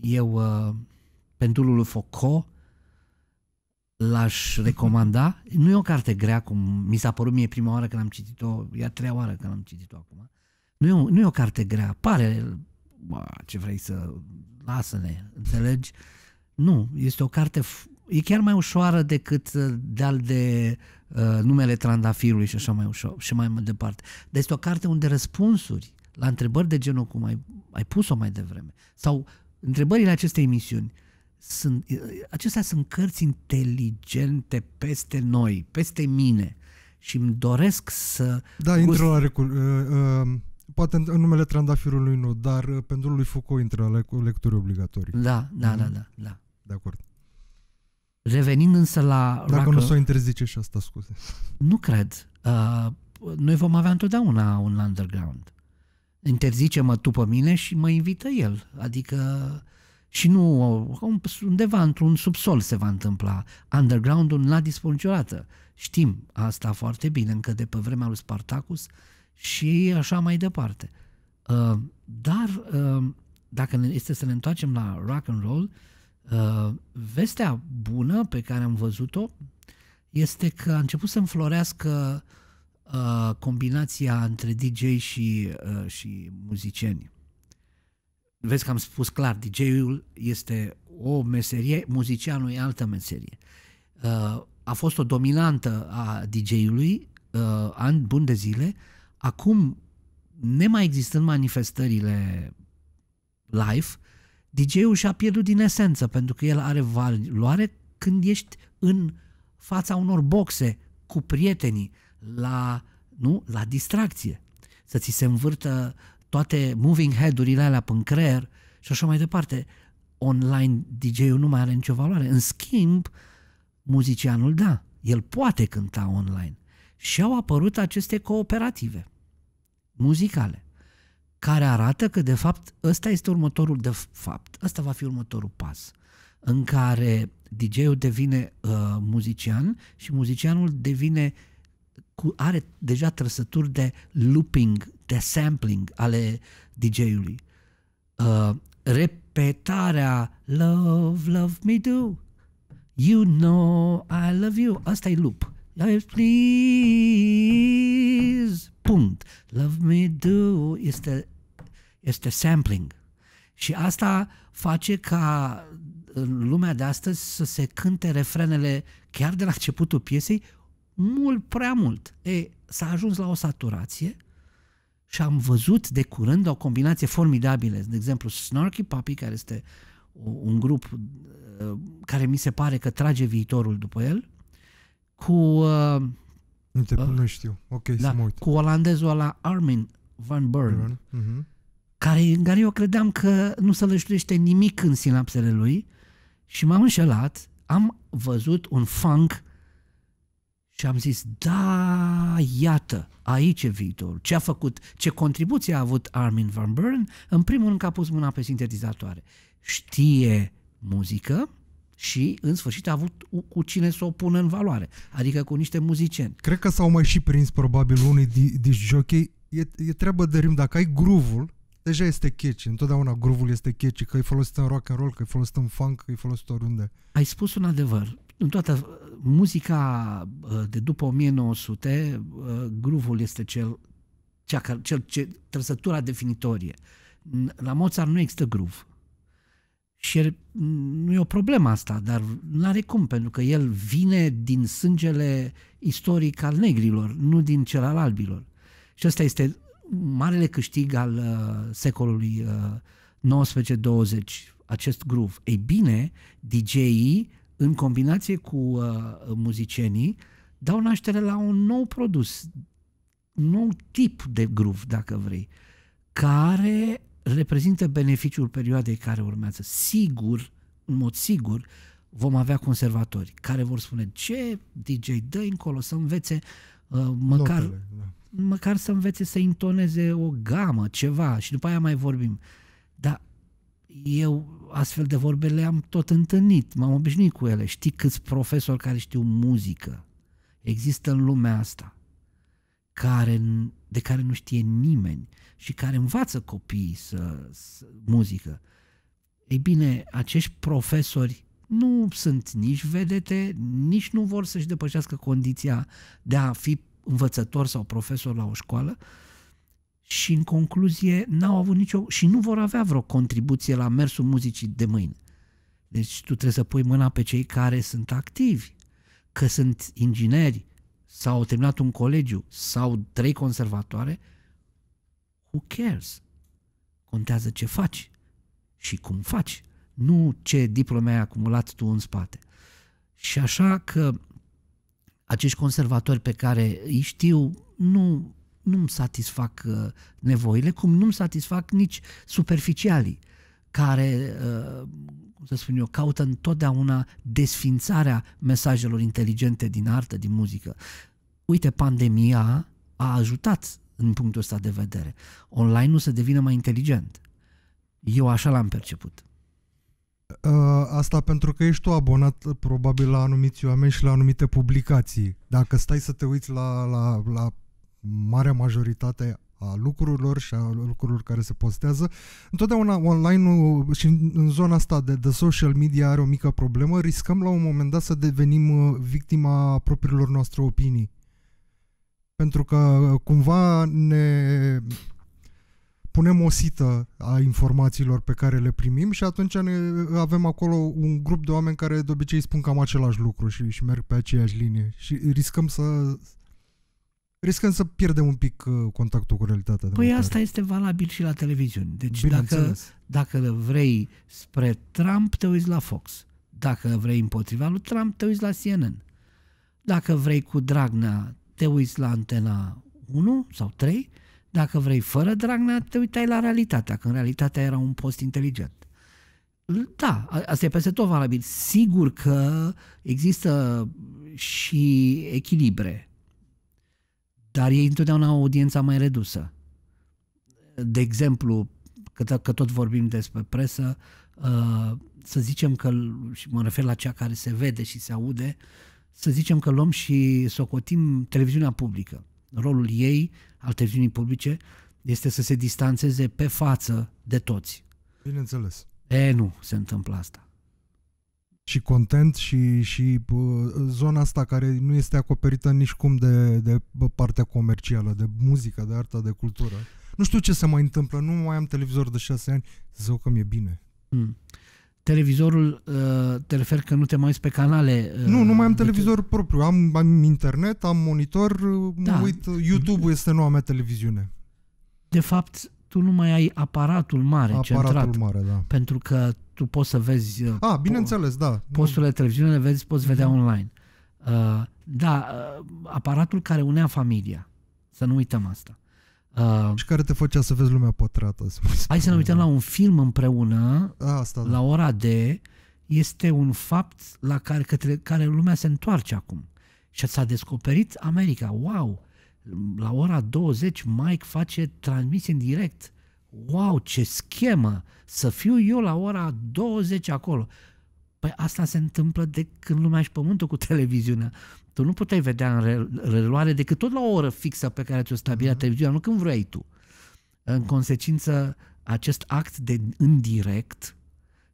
Speaker 2: eu uh, Pendulul lui Foucault l-aș recomanda. Nu e o carte grea, cum mi s-a părut mie prima oară când am citit-o, e a treia oară când am citit-o acum. Nu e, o, nu e o carte grea, pare bă, ce vrei să lasă-ne, înțelegi? Nu, este o carte e chiar mai ușoară decât uh, de-al de uh, numele trandafirului și așa mai ușor și mai departe. Dar este o carte unde răspunsuri la întrebări de genul cum ai, ai pus-o mai devreme sau întrebările acestei emisiuni sunt, uh, acestea sunt cărți inteligente peste noi, peste mine
Speaker 1: și îmi doresc să... Da, gust... intră la recul... Uh, uh, poate în numele trandafirului nu, dar uh, pentru lui Foucault intră la lecturi obligatorii. Da, da, da, mm? da, da, da. De acord. Revenind însă la Dacă roacă, nu s-o interzice și asta, scuze. Nu
Speaker 2: cred. Uh, noi vom avea întotdeauna un underground. Interzice-mă tu pe mine și mă invită el. Adică și nu, undeva într-un subsol se va întâmpla. Underground-ul n-a dispărut niciodată. Știm asta foarte bine, încă de pe vremea lui Spartacus și așa mai departe. Uh, dar uh, dacă este să ne întoarcem la rock and roll, uh, Uh, vestea bună pe care am văzut-o este că a început să înflorească uh, combinația între DJ și, uh, și muzicieni. Vezi că am spus clar, DJ-ul este o meserie, muzicianul e altă meserie. A fost o dominantă a DJ-ului ani bun de zile, acum nemai existând manifestările live, DJ-ul și-a pierdut din esență, pentru că el are valoare când ești în fața unor boxe cu prietenii, la, nu? la distracție. Să ți se învârtă toate moving head-urile alea în creier și așa mai departe. Online DJ-ul nu mai are nicio valoare. În schimb, muzicianul, da, el poate cânta online. Și au apărut aceste cooperative muzicale care arată că, de fapt, ăsta este următorul de fapt, ăsta va fi următorul pas, în care DJ-ul devine uh, muzician și muzicianul devine cu, are deja trăsături de looping, de sampling ale DJ-ului. Uh, repetarea Love, love me do You know I love you Asta e loop Please Punct Love me do Este este sampling. Și asta face ca în lumea de astăzi să se cânte refrenele chiar de la începutul piesei mult prea mult. E, s-a ajuns la o saturație și am văzut de curând o combinație formidabilă. De exemplu, Snarky Puppy, care este un grup uh, care mi se pare că trage viitorul după el, cu... Uh, nu te uh, nu știu. Ok, da, să mă uit. Cu olandezul la Armin Van Buren. Buren. Uh-huh. Mhm care, în care eu credeam că nu se lășluiește nimic în sinapsele lui și m-am înșelat, am văzut un funk și am zis, da, iată, aici e viitorul. Ce a făcut, ce contribuție a avut Armin van Buren? În primul rând că a pus mâna pe sintetizatoare. Știe muzică, și, în sfârșit, a avut cu cine să o pună în valoare, adică cu niște muzicieni.
Speaker 1: Cred că s-au mai și prins probabil unii disc jockey. E, e treabă de rim. Dacă ai gruvul deja este catchy, întotdeauna groove este catchy, că e folosit în rock and roll, că e folosit în funk, că e folosit oriunde.
Speaker 2: Ai spus un adevăr. În toată uh, muzica uh, de după 1900, uh, groove este cel, cea, cel ce, trăsătura definitorie. La Mozart nu există groove. Și nu e o problemă asta, dar nu are cum, pentru că el vine din sângele istoric al negrilor, nu din cel al albilor. Și asta este marele câștig al uh, secolului uh, 19-20, acest groove. Ei bine, DJ-ii, în combinație cu uh, muzicienii, dau naștere la un nou produs, un nou tip de groove, dacă vrei, care reprezintă beneficiul perioadei care urmează. Sigur, în mod sigur, vom avea conservatori care vor spune ce DJ dă încolo să învețe uh, măcar Notele, da măcar să învețe să intoneze o gamă, ceva și după aia mai vorbim. Dar eu astfel de vorbe le-am tot întâlnit, m-am obișnuit cu ele. Știi câți profesori care știu muzică există în lumea asta, care, de care nu știe nimeni și care învață copiii să, să muzică. Ei bine, acești profesori nu sunt nici vedete, nici nu vor să-și depășească condiția de a fi învățător sau profesor la o școală și în concluzie n-au avut nicio și nu vor avea vreo contribuție la mersul muzicii de mâine. Deci tu trebuie să pui mâna pe cei care sunt activi, că sunt ingineri sau au terminat un colegiu sau trei conservatoare, who cares? Contează ce faci și cum faci, nu ce diplome ai acumulat tu în spate. Și așa că acești conservatori pe care îi știu nu nu-mi satisfac uh, nevoile, cum nu-mi satisfac nici superficialii care, uh, cum să spun eu, caută întotdeauna desfințarea mesajelor inteligente din artă, din muzică. Uite, pandemia a ajutat în punctul ăsta de vedere. Online nu se devine mai inteligent. Eu așa l-am perceput.
Speaker 1: Uh, asta pentru că ești tu abonat uh, probabil la anumiți oameni și la anumite publicații. Dacă stai să te uiți la, la, la marea majoritate a lucrurilor și a lucrurilor care se postează. Întotdeauna online și în zona asta de, de social media are o mică problemă. Riscăm la un moment dat să devenim uh, victima propriilor noastre opinii. Pentru că cumva ne punem o sită a informațiilor pe care le primim și atunci ne, avem acolo un grup de oameni care de obicei spun cam același lucru și, și merg pe aceeași linie și riscăm să riscăm să pierdem un pic uh, contactul cu realitatea. Păi asta
Speaker 2: care. este valabil și la televiziune. Deci dacă, dacă vrei spre Trump, te uiți la Fox. Dacă vrei împotriva lui Trump, te uiți la CNN. Dacă vrei cu Dragnea, te uiți la Antena 1 sau 3 dacă vrei fără Dragnea, te uitai la realitatea, că în realitatea era un post inteligent. Da, asta e peste tot valabil. Sigur că există și echilibre, dar ei întotdeauna au audiența mai redusă. De exemplu, că, că tot vorbim despre presă, ă, să zicem că, și mă refer la cea care se vede și se aude, să zicem că luăm și socotim televiziunea publică rolul ei, al televiziunii publice, este să se distanțeze pe față de toți. Bineînțeles. E, nu se întâmplă asta.
Speaker 1: Și content și, și zona asta care nu este acoperită nici cum de, de partea comercială, de muzică, de artă, de cultură. Nu știu ce se mai întâmplă, nu mai am televizor de șase ani, zău că mi-e bine. Mm televizorul, uh, te refer că nu
Speaker 2: te mai uiți pe canale. Uh, nu, nu mai am
Speaker 1: televizor tu... propriu. Am, am internet, am monitor, uh, da. uit, YouTube este noua mea televiziune. De fapt, tu nu mai ai aparatul mare aparatul centrat. mare, da. Pentru că tu poți să vezi... A, ah, bineînțeles, da. Posturile
Speaker 2: de televiziune le vezi, poți vedea mhm. online. Uh, da, aparatul care unea familia. Să nu uităm asta. Uh, și care te făcea să vezi lumea pătrată. Să hai să ne uităm da? la un film împreună, Asta, da. la ora de, este un fapt la care, către care lumea se întoarce acum. Și s-a descoperit America. Wow! La ora 20 Mike face transmisie în direct. Wow, ce schemă! Să fiu eu la ora 20 acolo. Păi asta se întâmplă de când lumea și pământul cu televiziunea. Tu nu puteai vedea în reluare decât tot la o oră fixă pe care ți-o stabilea mhm. televiziunea, nu când vrei tu. În consecință, acest act de indirect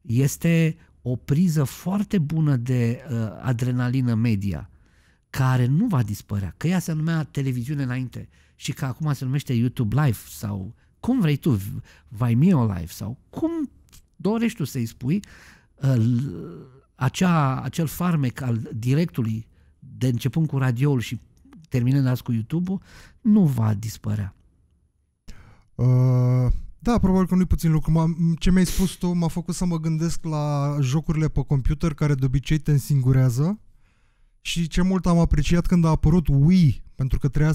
Speaker 2: este o priză foarte bună de uh, adrenalină media care nu va dispărea, că ea se numea televiziune înainte și că acum se numește YouTube Live sau cum vrei tu, Vimeo Live sau cum dorești tu să-i spui, uh, acea, acel farmec al directului de începând cu radioul și terminând azi cu
Speaker 1: YouTube-ul, nu va dispărea. Uh, da, probabil că nu-i puțin lucru. ce mi-ai spus tu m-a făcut să mă gândesc la jocurile pe computer care de obicei te însingurează și ce mult am apreciat când a apărut Wii, pentru că treia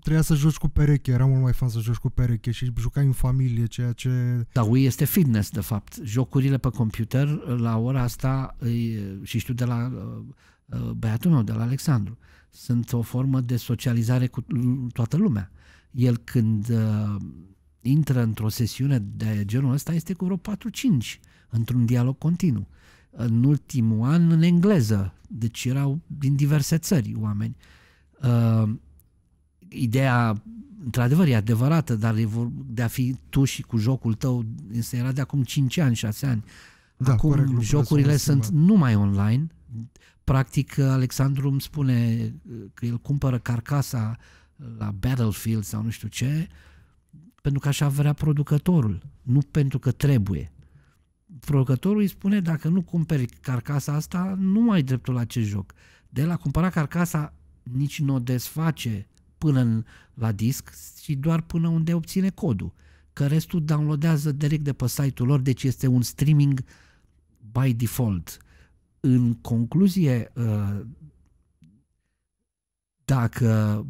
Speaker 1: treia să joci cu pereche, era mult mai fan să joci cu pereche și jucai în familie, ceea ce...
Speaker 2: Da, Wii este fitness, de fapt. Jocurile pe computer, la ora asta, și știu de la uh, Uh, băiatul meu de la Alexandru. Sunt o formă de socializare cu toată lumea. El când uh, intră într-o sesiune de genul ăsta este cu vreo 4-5 într-un dialog continuu. În ultimul an în engleză, deci erau din diverse țări oameni. Uh, ideea, într-adevăr, e adevărată, dar e vor, de a fi tu și cu jocul tău, însă era de acum 5 ani, 6 ani. Da, Acum corect, jocurile sunt numai online, practic, Alexandru îmi spune uh, că el cumpără carcasa uh, la Battlefield sau nu știu ce, pentru că așa vrea producătorul, nu pentru că trebuie. Producătorul îi spune, dacă nu cumperi carcasa asta, nu mai ai dreptul la acest joc. De la cumpăra carcasa, nici nu o desface până în, la disc, și doar până unde obține codul. Că restul downloadează direct de pe site-ul lor, deci este un streaming by default. Uh, în concluzie, uh, dacă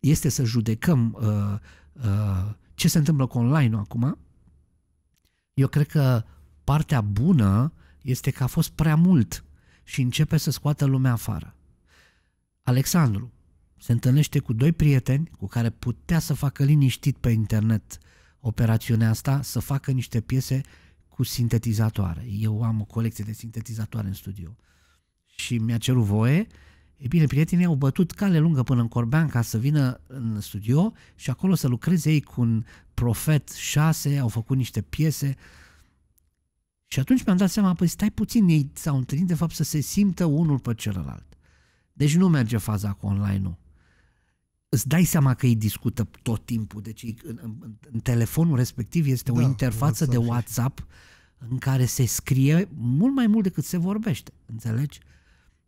Speaker 2: este să judecăm uh, uh, ce se întâmplă cu online acum, eu cred că partea bună este că a fost prea mult și începe să scoată lumea afară. Alexandru se întâlnește cu doi prieteni cu care putea să facă liniștit pe internet operațiunea asta, să facă niște piese cu sintetizatoare. Eu am o colecție de sintetizatoare în studio și mi-a cerut voie. E bine, prietenii au bătut cale lungă până în Corbean ca să vină în studio și acolo să lucreze ei cu un profet 6, au făcut niște piese. Și atunci mi-am dat seama, păi stai puțin, ei s-au întâlnit de fapt să se simtă unul pe celălalt. Deci nu merge faza cu online-ul îți dai seama că ei discută tot timpul. Deci în, în, în telefonul respectiv este da, o interfață WhatsApp de WhatsApp în care se scrie mult mai mult decât se vorbește, înțelegi?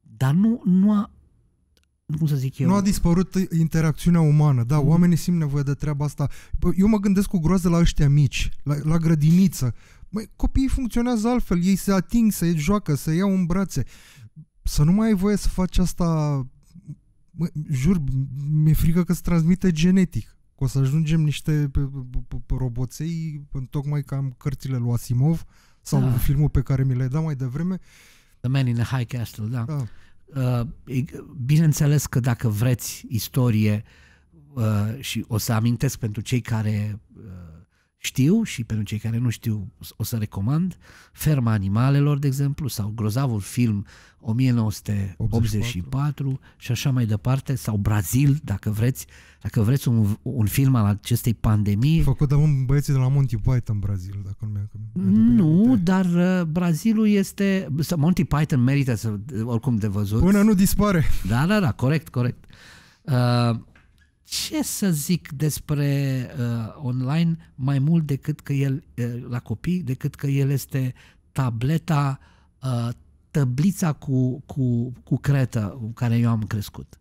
Speaker 2: Dar nu, nu a cum să zic eu. Nu a
Speaker 1: dispărut interacțiunea umană, da, mm. oamenii simt nevoie de treaba asta. Păi, eu mă gândesc cu groază la ăștia mici, la, la grădiniță. Măi, copiii funcționează altfel, ei se ating, se joacă, se iau în brațe. Să nu mai ai voie să faci asta mă, jur, mi-e frică că se transmite genetic. Că o să ajungem niște roboței, tocmai ca am cărțile lui Asimov sau da. filmul pe care mi l-ai dat mai devreme. The Man in the High Castle, da. da. Uh, bineînțeles că dacă vreți
Speaker 2: istorie uh, și o să amintesc pentru cei care uh, știu și pentru cei care nu știu o să recomand Ferma Animalelor, de exemplu, sau grozavul film 1984 84. și așa mai departe, sau Brazil, dacă vreți, dacă vreți un, un film al acestei pandemii. Făcut de un băieții de la Monty
Speaker 1: Python Brazil, dacă nu
Speaker 2: mi-a Nu, dar uh, Brazilul este... Monty Python merită să, oricum de văzut. Până nu dispare. Da, da, da, corect, corect. Uh, ce să zic despre uh, online mai mult decât că el, uh, la copii, decât că el este tableta, uh, tablița cu, cu, cu cretă cu care eu am crescut.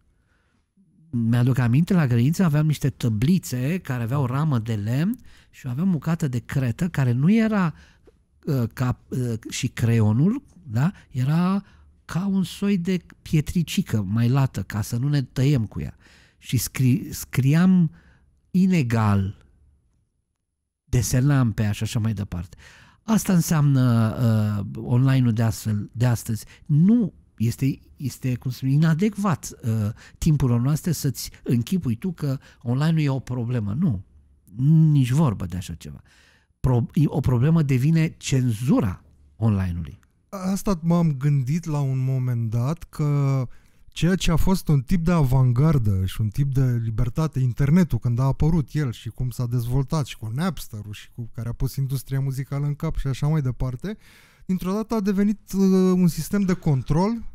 Speaker 2: Mi-aduc aminte, la grăință aveam niște tăblițe care aveau ramă de lemn și aveam bucată de cretă care nu era uh, ca, uh, și creionul, da? era ca un soi de pietricică mai lată, ca să nu ne tăiem cu ea și scri, scriam inegal, desenam pe așa și așa mai departe. Asta înseamnă uh, online-ul de, astfel, de astăzi. Nu este, este cum spune, inadecvat uh, timpul noastre să-ți închipui tu că online-ul e o problemă. Nu, nici vorbă de așa ceva.
Speaker 1: Pro, o problemă devine cenzura online-ului. Asta m-am gândit la un moment dat că ceea ce a fost un tip de avangardă și un tip de libertate, internetul, când a apărut el și cum s-a dezvoltat și cu Napster-ul și cu care a pus industria muzicală în cap și așa mai departe, dintr-o dată a devenit uh, un sistem de control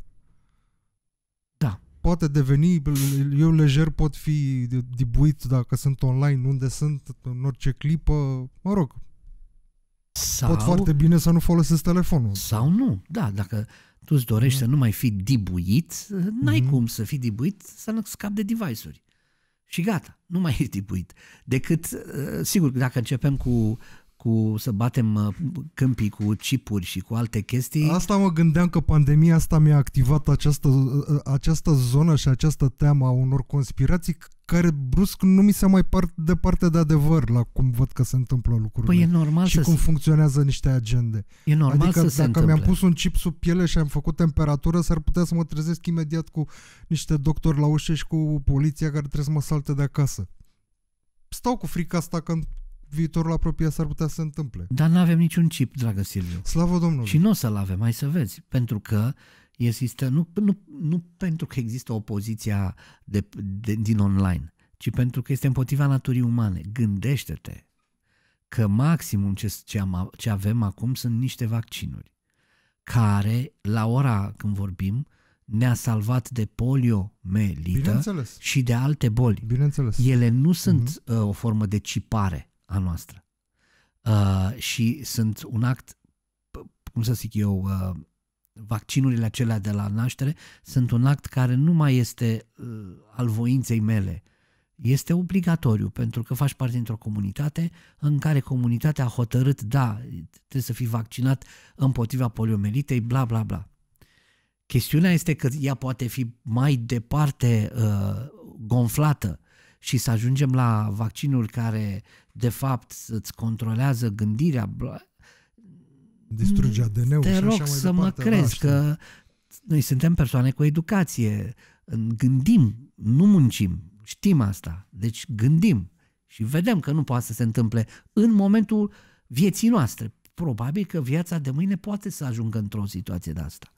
Speaker 1: da. poate deveni, eu lejer pot fi dibuit dacă sunt online, unde sunt, în orice clipă, mă rog. Sau, pot foarte bine să nu folosesc telefonul. Sau nu, da, dacă
Speaker 2: tu îți dorești mm. să nu mai fii dibuit, n-ai mm-hmm. cum să fii dibuit să nu scap de device-uri. Și gata, nu mai e dibuit. Decât, uh, sigur, dacă începem cu cu să batem uh, câmpii cu chipuri și cu alte chestii.
Speaker 1: Asta mă gândeam că pandemia asta mi-a activat această, uh, această zonă și această teamă a unor conspirații care brusc nu mi se mai par departe de adevăr la cum văd că se întâmplă lucrurile. Păi e normal și să cum se... funcționează niște agende. E normal adică să dacă se mi-am pus un chip sub piele și am făcut temperatură, s-ar putea să mă trezesc imediat cu niște doctori la ușă și cu poliția care trebuie să mă salte de acasă. Stau cu frica asta că viitorul apropiat s-ar putea să întâmple.
Speaker 2: Dar nu avem niciun chip, dragă Silviu. Slavă Domnului! Și nu o să-l avem, mai să vezi, pentru că există, nu, nu, nu pentru că există opoziția de, de, din online, ci pentru că este împotriva naturii umane. Gândește-te că maximum ce, ce, am, ce avem acum sunt niște vaccinuri care, la ora când vorbim, ne-a salvat de poliomelită și de alte boli. Bineînțeles. Ele nu sunt uh-huh. o formă de cipare a noastră. Uh, și sunt un act, cum să zic eu, uh, vaccinurile acelea de la naștere sunt un act care nu mai este uh, al voinței mele. Este obligatoriu pentru că faci parte dintr-o comunitate în care comunitatea a hotărât, da, trebuie să fii vaccinat împotriva poliomelitei, bla, bla, bla. Chestiunea este că ea poate fi mai departe uh, gonflată și să ajungem la vaccinuri care de fapt îți controlează gândirea, distruge mm, adn Te și rog așa să departe, mă da, crezi că noi suntem persoane cu educație, gândim, nu muncim, știm asta, deci gândim și vedem că nu poate să se întâmple în momentul vieții noastre. Probabil că viața de mâine poate să ajungă într-o situație de asta.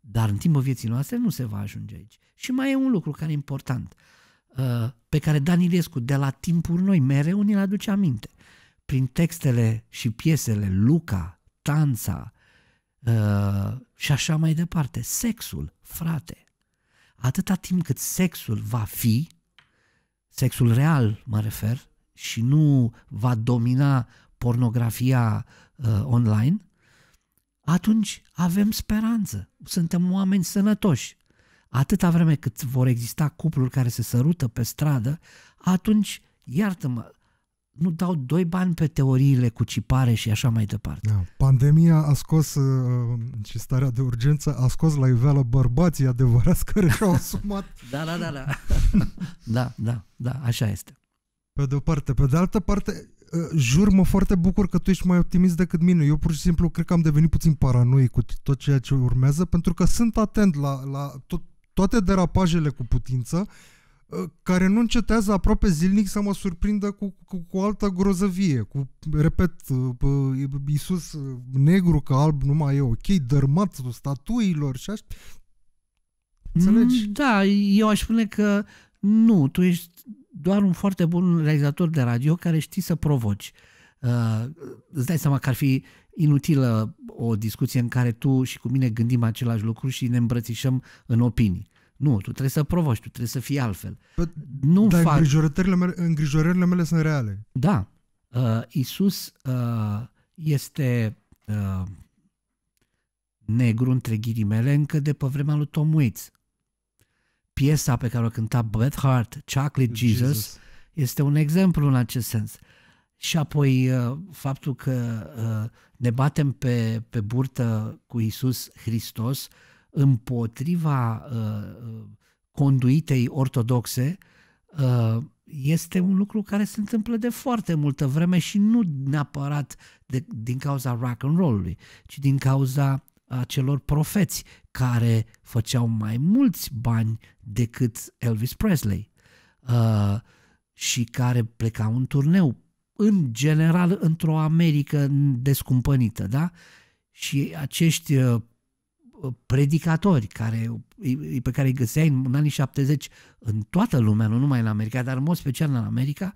Speaker 2: Dar în timpul vieții noastre nu se va ajunge aici. Și mai e un lucru care e important. Uh, Uh, pe care Dan Iliescu de la timpuri noi mereu ne-l aduce aminte. Prin textele și piesele Luca, Tanța uh, și așa mai departe. Sexul, frate. Atâta timp cât sexul va fi, sexul real mă refer, și nu va domina pornografia uh, online, atunci avem speranță. Suntem oameni sănătoși atâta vreme cât vor exista cupluri care se sărută pe stradă, atunci, iartă-mă, nu dau doi bani pe teoriile cu
Speaker 1: cipare și așa mai departe. Da. Pandemia a scos uh, și starea de urgență a scos la iveală bărbații adevărați care și-au asumat.
Speaker 2: da, da, da, da.
Speaker 1: da, da, da, așa este. Pe de o parte. Pe de altă parte, uh, jur, mă foarte bucur că tu ești mai optimist decât mine. Eu pur și simplu cred că am devenit puțin paranoic cu tot ceea ce urmează, pentru că sunt atent la, la tot toate derapajele cu putință, uh, care nu încetează aproape zilnic să mă surprindă cu, cu, cu altă grozăvie, cu, repet, uh, uh, Iisus negru ca alb nu mai e ok, dărmatul statuilor și așa. Înțelegi? Mm, da, eu aș spune că nu, tu
Speaker 2: ești doar un foarte bun realizator de radio care știi să provoci. Uh, îți dai seama că ar fi inutilă o discuție în care tu și cu mine gândim același lucru și ne îmbrățișăm în opinii. Nu, tu trebuie să provoci, tu trebuie să fii altfel. Bă, păi,
Speaker 1: nu dar fac... îngrijorările, mele, îngrijorările mele sunt reale.
Speaker 2: Da. Uh, Isus uh, este uh, negru, între ghirimele încă de pe vremea lui Tom Waits. Piesa pe care o cânta Bret Hart, Chocolate Jesus, Jesus, este un exemplu în acest sens. Uh, și apoi uh, faptul că uh, ne batem pe, pe burtă cu Isus Hristos împotriva uh, conduitei ortodoxe este un lucru care se întâmplă de foarte multă vreme și nu neapărat de, din cauza rock and roll-ului, ci din cauza acelor profeți care făceau mai mulți bani decât Elvis Presley uh, și care plecau în turneu în general într-o Americă descumpănită, da? Și acești uh, predicatori care, pe care îi găseai în anii 70 în toată lumea, nu numai în America, dar în mod special în America,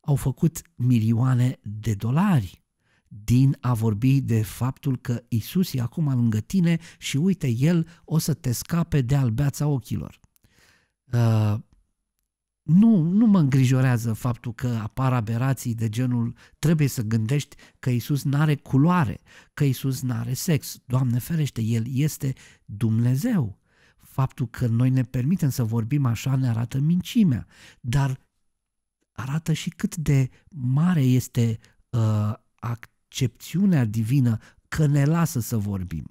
Speaker 2: au făcut milioane de dolari din a vorbi de faptul că Isus e acum lângă tine și uite, El o să te scape de albeața ochilor. Uh, nu, nu mă îngrijorează faptul că apar aberații de genul trebuie să gândești că Isus nu are culoare, că Isus nu are sex. Doamne ferește, El este Dumnezeu. Faptul că noi ne permitem să vorbim așa ne arată mincimea, dar arată și cât de mare este uh, accepțiunea divină că ne lasă să vorbim.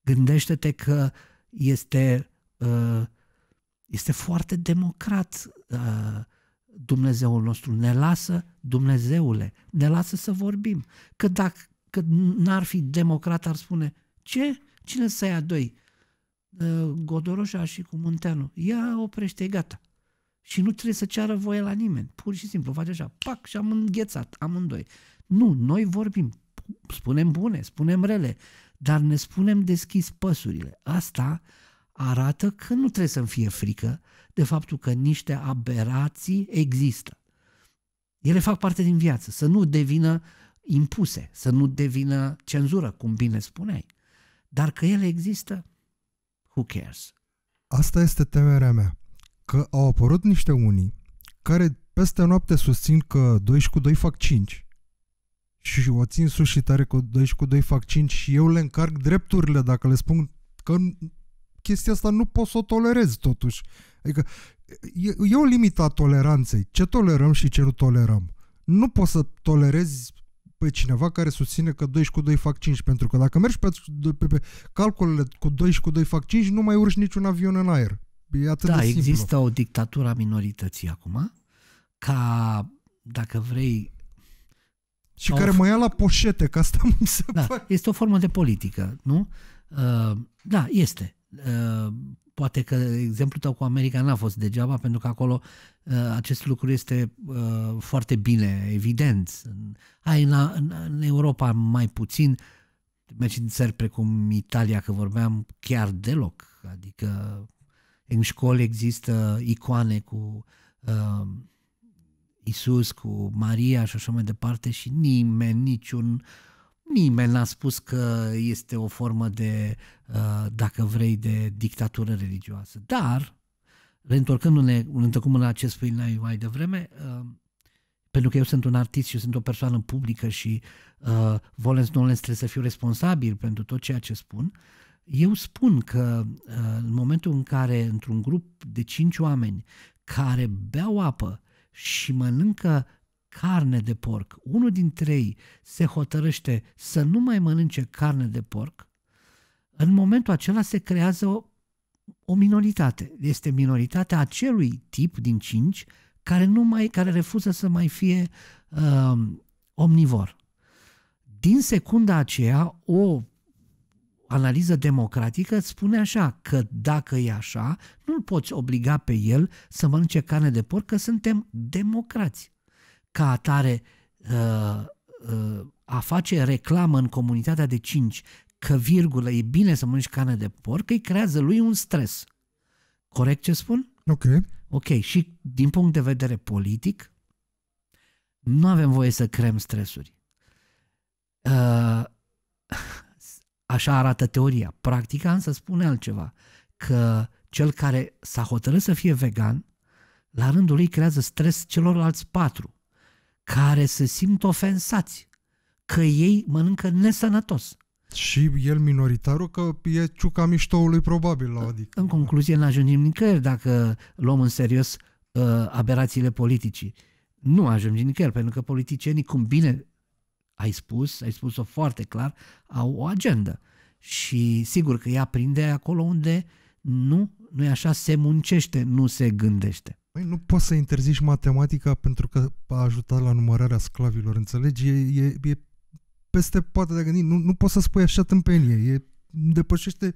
Speaker 2: Gândește-te că este uh, este foarte democrat uh, Dumnezeul nostru. Ne lasă, Dumnezeule, ne lasă să vorbim. Că dacă că n-ar fi democrat, ar spune, ce? Cine să ia doi? Uh, Godoroșa și cu Munteanu. Ia oprește, gata. Și nu trebuie să ceară voie la nimeni. Pur și simplu, face așa, pac, și am înghețat amândoi. Nu, noi vorbim, spunem bune, spunem rele, dar ne spunem deschis păsurile. Asta arată că nu trebuie să-mi fie frică de faptul că niște aberații există. Ele fac parte din viață, să nu devină impuse, să nu devină cenzură, cum bine spuneai. Dar că ele există,
Speaker 1: who cares? Asta este temerea mea, că au apărut niște unii care peste noapte susțin că 2 cu 2 fac 5 și o țin sus și tare cu 2 cu 2 fac 5 și eu le încarc drepturile dacă le spun că chestia asta nu poți să o tolerezi totuși. Adică e, e o limită a toleranței. Ce tolerăm și ce nu tolerăm. Nu poți să tolerezi pe cineva care susține că 2 și cu 2 fac 5, pentru că dacă mergi pe, pe, pe calculele cu 2 și cu 2 fac 5, nu mai urci niciun avion în aer. E atât da, de există o dictatură a
Speaker 2: minorității acum, ca, dacă vrei... Și care f- mă ia la poșete, ca asta mi se da, pare. Este o formă de politică, nu? Uh, da, este. Ă, poate că exemplul tău cu America n-a fost degeaba, pentru că acolo ă, acest lucru este ă, foarte bine, evident. Ai în, în Europa mai puțin, mergi în țări precum Italia, că vorbeam chiar deloc, adică în școli există icoane cu uh, Isus, cu Maria și așa mai departe și nimeni, niciun uh, Nimeni n-a spus că este o formă de, uh, dacă vrei, de dictatură religioasă. Dar, reîntorcându-ne, întocmai la ce spui mai devreme, uh, pentru că eu sunt un artist și eu sunt o persoană publică și uh, volens non trebuie să fiu responsabil pentru tot ceea ce spun, eu spun că uh, în momentul în care într-un grup de cinci oameni care beau apă și mănâncă carne de porc, unul din trei se hotărăște să nu mai mănânce carne de porc, în momentul acela se creează o, o minoritate. Este minoritatea acelui tip din cinci care, nu mai, care refuză să mai fie uh, omnivor. Din secunda aceea, o analiză democratică spune așa, că dacă e așa, nu-l poți obliga pe el să mănânce carne de porc, că suntem democrați ca atare uh, uh, a face reclamă în comunitatea de cinci că, virgulă, e bine să mănânci carne de porc, îi creează lui un stres. Corect ce spun? Ok. Ok, și din punct de vedere politic, nu avem voie să creăm stresuri. Uh, așa arată teoria. Practica însă spune altceva, că cel care s-a hotărât să fie vegan, la rândul lui creează stres celorlalți patru care se simt ofensați
Speaker 1: că ei mănâncă nesănătos. Și el minoritarul că e ciuca miștoului probabil la adică. În concluzie, nu ajungem nicăieri dacă luăm în serios
Speaker 2: uh, aberațiile politicii. Nu ajungem nicăieri, pentru că politicienii, cum bine ai spus, ai spus-o foarte clar, au o agendă. Și sigur că ea
Speaker 1: prinde acolo unde nu, nu e așa, se muncește, nu se gândește. Păi nu poți să interzici matematica pentru că a ajutat la numărarea sclavilor, înțelegi? E, e, e peste poate de gândit. Nu, nu poți să spui așa tâmpenie. E, depășește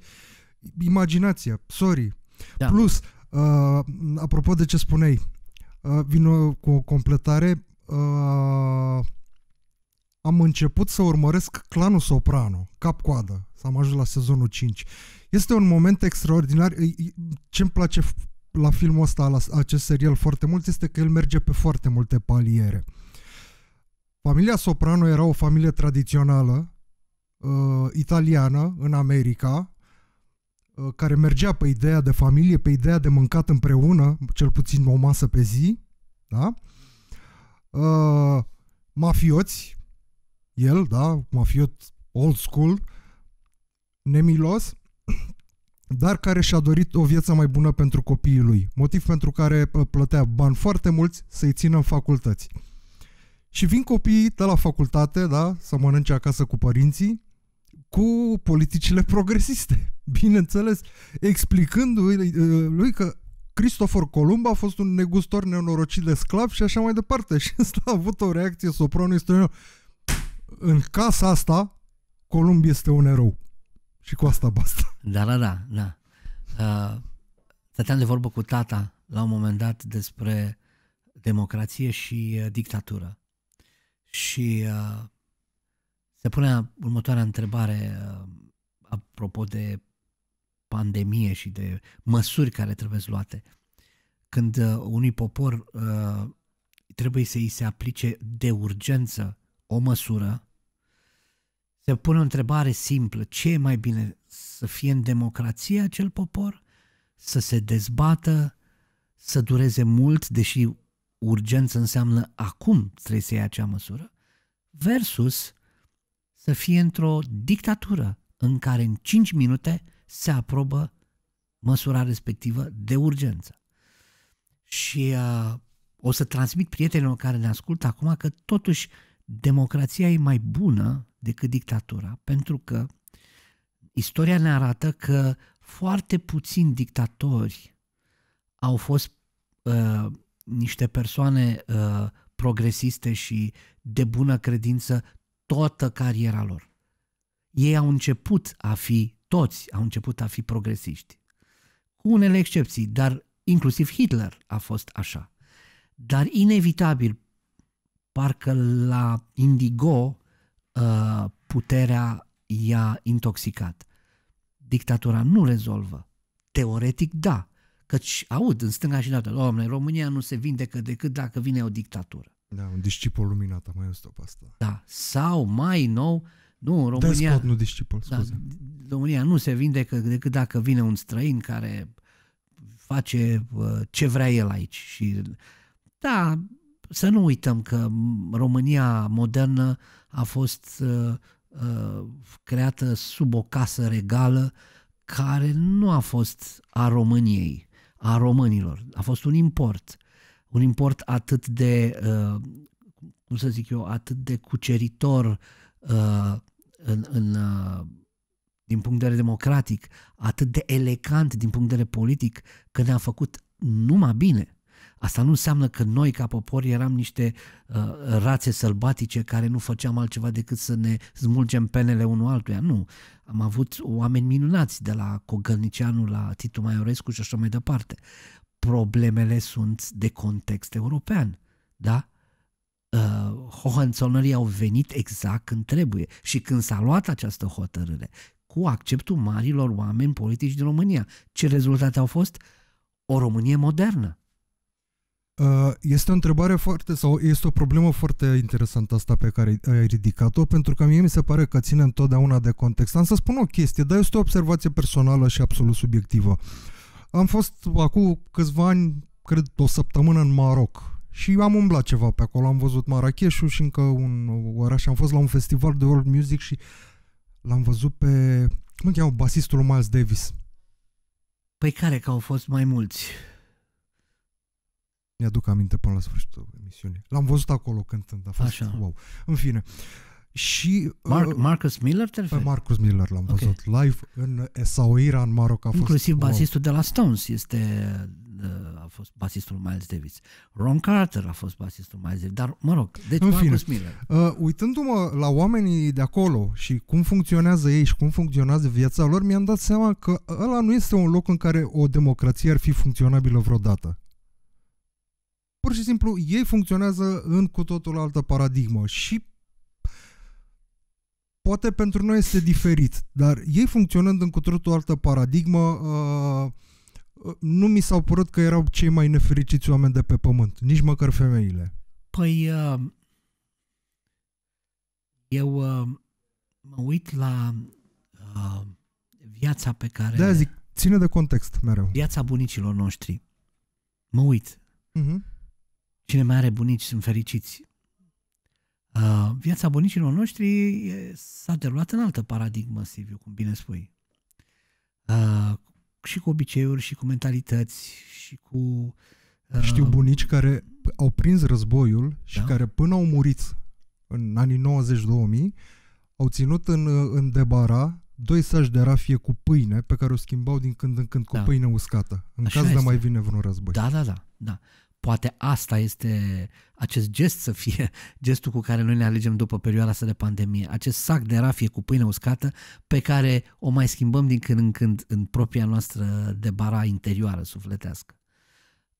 Speaker 1: imaginația. Sorry. Da. Plus, uh, apropo de ce spuneai, uh, vin cu o completare. Uh, am început să urmăresc clanul Soprano, cap-coadă. S-am ajuns la sezonul 5. Este un moment extraordinar. Ce îmi place la filmul ăsta, la acest serial foarte mult, este că el merge pe foarte multe paliere. Familia Soprano era o familie tradițională uh, italiană în America, uh, care mergea pe ideea de familie, pe ideea de mâncat împreună, cel puțin o masă pe zi, da? Uh, mafioți, el, da, mafiot old school, nemilos, dar care și-a dorit o viață mai bună pentru copiii lui, motiv pentru care plătea bani foarte mulți să-i țină în facultăți. Și vin copiii de la facultate, da, să mănânce acasă cu părinții, cu politicile progresiste, bineînțeles, explicându-i uh, lui că Cristofor Columb a fost un negustor neonorocit de sclav și așa mai departe. Și ăsta a avut o reacție sopranul În casa asta, Columb este un erou. Și cu asta basta.
Speaker 2: Da, da, da, da. Uh, stăteam de vorbă cu tata la un moment dat despre democrație și uh, dictatură. Și uh, se punea următoarea întrebare uh, apropo de pandemie și de măsuri care trebuie luate. Când uh, unui popor uh, trebuie să îi se aplice de urgență o măsură se pune o întrebare simplă. Ce e mai bine? Să fie în democrație acel popor? Să se dezbată? Să dureze mult, deși urgență înseamnă acum trebuie să ia acea măsură? Versus să fie într-o dictatură în care în 5 minute se aprobă măsura respectivă de urgență. Și uh, o să transmit prietenilor care ne ascultă acum că totuși democrația e mai bună decât dictatura, pentru că istoria ne arată că foarte puțini dictatori au fost uh, niște persoane uh, progresiste și de bună credință toată cariera lor. Ei au început a fi, toți au început a fi progresiști. Cu unele excepții, dar inclusiv Hitler a fost așa. Dar inevitabil, parcă la Indigo, Uh, puterea i-a intoxicat. Dictatura nu rezolvă. Teoretic, da. Căci aud în stânga și dreapta, doamne, România nu se vindecă decât dacă vine o dictatură.
Speaker 1: Da, un discipol luminat, am mai auzit-o pe asta. Da,
Speaker 2: sau mai nou, nu, România... Despot, nu
Speaker 1: discipol, da, scuze. Da,
Speaker 2: România nu se vindecă decât dacă vine un străin care face uh, ce vrea el aici. Și, da, să nu uităm că România modernă a fost uh, uh, creată sub o casă regală care nu a fost a României, a românilor. A fost un import. Un import atât de, uh, cum să zic eu, atât de cuceritor uh, în, în, uh, din punct de vedere democratic, atât de elegant din punct de vedere politic, că ne-a făcut numai bine. Asta nu înseamnă că noi, ca popor, eram niște uh, rațe sălbatice care nu făceam altceva decât să ne smulgem penele unul altuia. Nu. Am avut oameni minunați, de la Cogălnicianu la Titu Maiorescu și așa mai departe. Problemele sunt de context european. Da? Uh, Hohenzollerii au venit exact când trebuie și când s-a luat această hotărâre, cu acceptul marilor oameni
Speaker 1: politici din România. Ce rezultate au fost? O Românie modernă Uh, este o întrebare foarte, sau este o problemă foarte interesantă asta pe care ai ridicat-o, pentru că mie mi se pare că ține întotdeauna de context. Am să spun o chestie, dar este o observație personală și absolut subiectivă. Am fost acum câțiva ani, cred o săptămână în Maroc și am umblat ceva pe acolo, am văzut Marrakeșul și încă un oraș, am fost la un festival de world music și l-am văzut pe, cum îl cheamă, basistul Miles Davis. Păi care că au fost mai mulți? Mi-aduc aminte până la sfârșitul emisiunii. L-am văzut acolo cântând, a fost Așa. wow. În fine. Și, Mar- uh, Marcus Miller, te Pe Marcus Miller l-am okay. văzut live în Esauira, în Maroc. A fost, Inclusiv wow. basistul
Speaker 2: de la Stones este uh, a fost basistul Miles Davis. Ron Carter a fost basistul Miles Davis, dar mă rog, deci în Marcus fine,
Speaker 1: Miller. Uh, uitându-mă la oamenii de acolo și cum funcționează ei și cum funcționează viața lor, mi-am dat seama că ăla nu este un loc în care o democrație ar fi funcționabilă vreodată pur și simplu ei funcționează în cu totul altă paradigmă și poate pentru noi este diferit, dar ei funcționând în cu totul altă paradigmă, uh, uh, nu mi s-au părut că erau cei mai nefericiți oameni de pe pământ, nici măcar femeile.
Speaker 2: Păi, uh, eu uh, mă uit la uh, viața pe care... Da, zic,
Speaker 1: ține de context mereu. Viața bunicilor noștri. Mă uit. Uh-huh.
Speaker 2: Cine mai are bunici sunt fericiți. Uh, viața bunicilor noștri s-a derulat în altă paradigmă, Silviu, cum bine spui.
Speaker 1: Uh, și cu obiceiuri, și cu mentalități, și cu... Uh, Știu bunici care au prins războiul da? și care până au murit în anii 90-2000, au ținut în, uh, în debara doi saci de rafie cu pâine pe care o schimbau din când în când cu da. pâine uscată, în Așa caz este. de mai vine vreun război. Da, da, da. da.
Speaker 2: Poate asta este acest gest să fie gestul cu care noi ne alegem după perioada asta de pandemie, acest sac de rafie cu pâine uscată pe care o mai schimbăm din când în când în propria noastră debara interioară sufletească.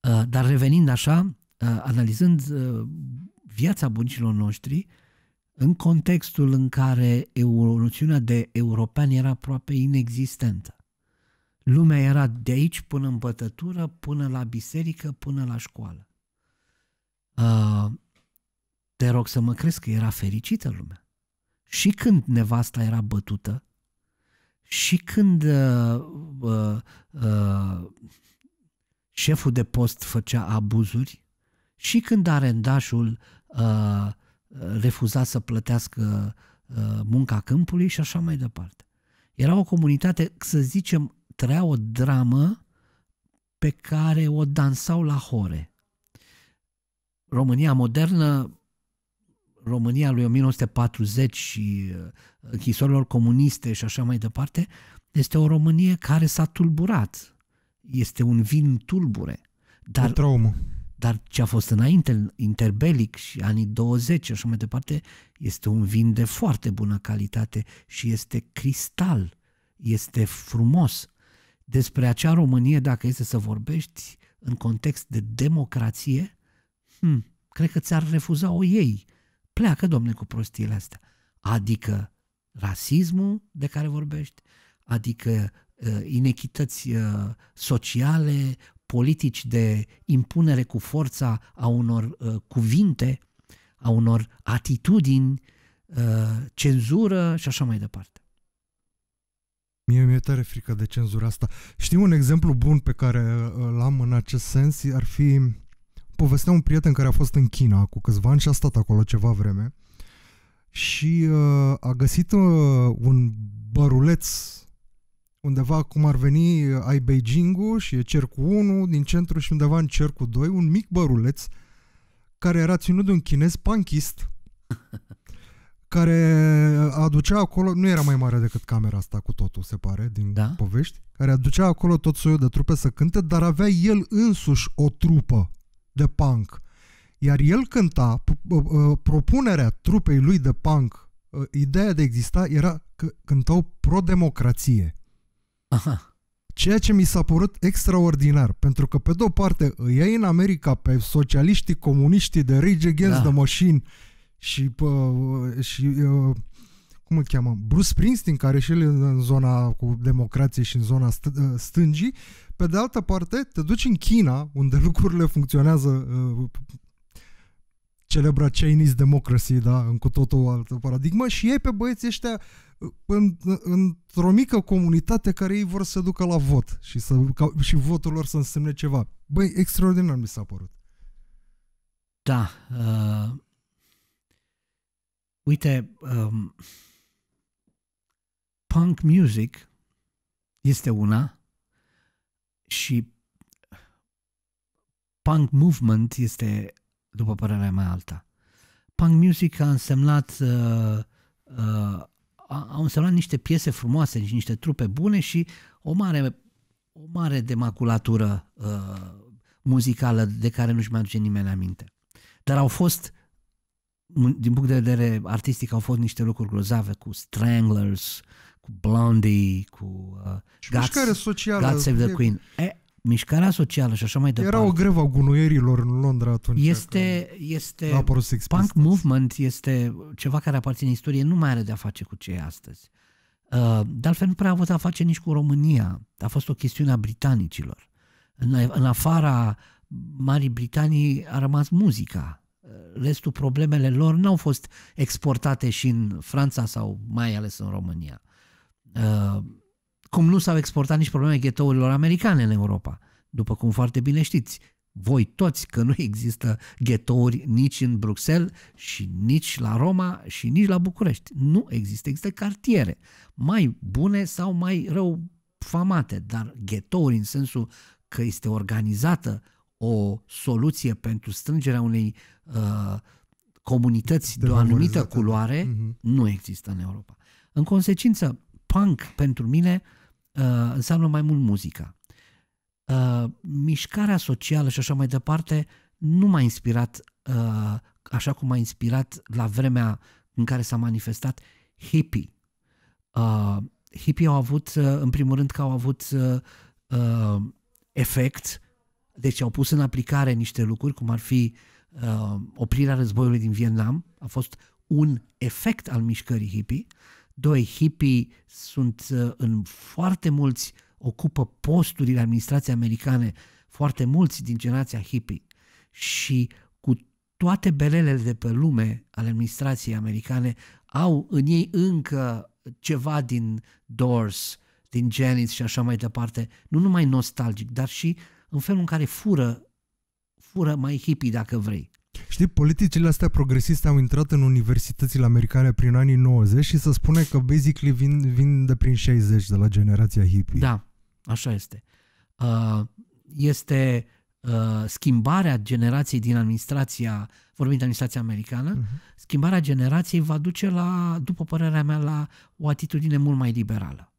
Speaker 2: Uh, dar revenind așa, uh, analizând uh, viața bunicilor noștri, în contextul în care noțiunea de european era aproape inexistentă. Lumea era de aici până în bătătură, până la biserică, până la școală. Uh, te rog să mă crezi că era fericită lumea. Și când nevasta era bătută, și când uh, uh, uh, șeful de post făcea abuzuri, și când arendașul uh, refuza să plătească uh, munca câmpului și așa mai departe. Era o comunitate, să zicem, trăia o dramă pe care o dansau la hore. România modernă, România lui 1940 și uh, închisorilor comuniste și așa mai departe, este o Românie care s-a tulburat. Este un vin tulbure. Dar, traumă. dar ce a fost înainte, interbelic și anii 20 și așa mai departe, este un vin de foarte bună calitate și este cristal, este frumos despre acea Românie, dacă este să vorbești în context de democrație, hmm, cred că ți-ar refuza-o ei. Pleacă, domne, cu prostiile astea. Adică rasismul de care vorbești, adică uh, inechități uh, sociale, politici de impunere cu forța a unor uh, cuvinte, a unor atitudini, uh,
Speaker 1: cenzură și așa mai departe. Mie mi-e tare frică de cenzura asta. Știu un exemplu bun pe care uh, l-am în acest sens? Ar fi... Povestea un prieten care a fost în China cu câțiva ani și a stat acolo ceva vreme și uh, a găsit uh, un băruleț undeva cum ar veni uh, ai beijing și e cercul 1 din centru și undeva în cercul 2, un mic băruleț care era ținut de un chinez panchist care aducea acolo, nu era mai mare decât camera asta cu totul, se pare, din da? povești, care aducea acolo tot soiul de trupe să cânte, dar avea el însuși o trupă de punk. Iar el cânta, propunerea trupei lui de punk, uh, ideea de exista era că cântau pro-democrație. Aha. Ceea ce mi s-a părut extraordinar, pentru că pe de-o parte îi iei în America pe socialiștii, comuniștii de Rage Against da. the Machine și, pă, și uh, cum îl cheamă, Bruce Springsteen, care și el e în zona cu democrație și în zona st- ă, stângii, pe de altă parte te duci în China, unde lucrurile funcționează uh, celebra Chinese democracy, da, în cu totul o altă paradigmă și ei pe băieții ăștia ă, în, într-o mică comunitate care ei vor să ducă la vot și, să, ca, și votul lor să însemne ceva. Băi, extraordinar mi s-a părut. Da, uh, Uite,
Speaker 2: um, punk music este una și punk movement este, după părerea mea, alta. Punk music a însemnat uh, uh, a însemnat niște piese frumoase și niște trupe bune și o mare, o mare demaculatură uh, muzicală de care nu-și mai aduce nimeni aminte. Dar au fost din punct de vedere artistic au fost niște lucruri grozave cu Stranglers, cu Blondie, cu uh, God, mișcare socială. God Save the Queen. E, mișcarea socială și așa mai departe. Era o grevă a gunoierilor în Londra atunci. Este, este punk movement este ceva care aparține istoriei, nu mai are de-a face cu ce e astăzi. Uh, de altfel nu prea a avut a face nici cu România. A fost o chestiune a britanicilor. În, în afara Marii Britanii a rămas muzica Eh, restul problemele lor n-au fost exportate și în Franța sau mai ales în România. Eh, cum nu s-au exportat nici probleme ghetourilor americane în Europa, după cum foarte bine știți. Voi toți că nu există ghetouri nici în Bruxelles și nici la Roma și nici la București. Nu există, există cartiere mai bune sau mai rău famate, dar ghetouri în sensul că este organizată uh, o soluție pentru strângerea unei uh, comunități de, de o anumită culoare uh-huh. nu există în Europa. În consecință, punk pentru mine uh, înseamnă mai mult muzica. Uh, mișcarea socială și așa mai departe nu m-a inspirat uh, așa cum m-a inspirat la vremea în care s-a manifestat hippie. Uh, hippie au avut, uh, în primul rând, că au avut uh, uh, efect deci au pus în aplicare niște lucruri, cum ar fi uh, oprirea războiului din Vietnam, a fost un efect al mișcării hippie. Doi, hippie sunt uh, în foarte mulți, ocupă posturile administrației americane, foarte mulți din generația hippie. Și cu toate belelele de pe lume ale administrației americane au în ei încă ceva din Doors, din Janis și așa mai departe, nu numai nostalgic, dar și uh, în felul în care fură, fură mai hippie dacă vrei.
Speaker 1: Știi, politicile astea progresiste au intrat în universitățile americane prin anii 90 și se spune că basically vin, vin de prin 60 de la generația hippie.
Speaker 2: Da, așa este. Uh, este uh, schimbarea generației din administrația, vorbim de administrația americană, uh-huh. schimbarea generației va duce la, după părerea mea, la o atitudine mult mai liberală.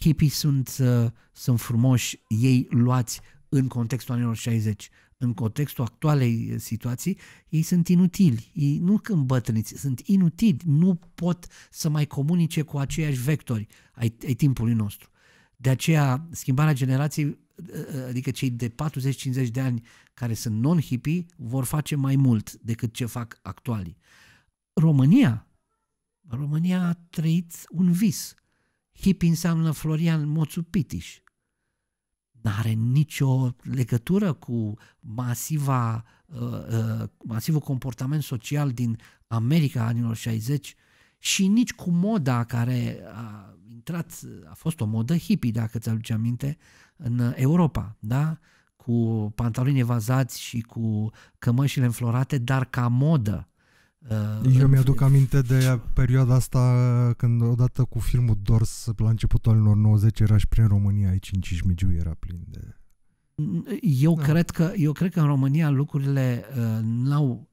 Speaker 2: Hippii sunt, uh, sunt frumoși, ei luați în contextul anilor 60, în contextul actualei eh, situații, ei sunt inutili. Ei nu când bătrâniți, sunt inutili. Nu pot să mai comunice cu aceiași vectori ai, ai timpului nostru. De aceea, schimbarea generației, eh, eh, adică cei de 40-50 de ani care sunt non-hippie, vor face mai mult decât ce fac actualii. România, România a trăit un vis. Hippie înseamnă Florian Moțu Pitiș, n-are nicio legătură cu masiva, uh, uh, masivul comportament social din America anilor 60 și nici cu moda care a intrat, a fost o modă hippie, dacă ți-aduce aminte, în Europa, da? cu pantaloni evazați și cu cămășile înflorate, dar ca modă. Uh, eu mi-aduc
Speaker 1: aminte de perioada asta când odată cu filmul Dors la începutul anilor 90 era și prin România aici în Cismigiu era plin de...
Speaker 2: Eu, da. cred că, eu cred că în România lucrurile uh, n-au...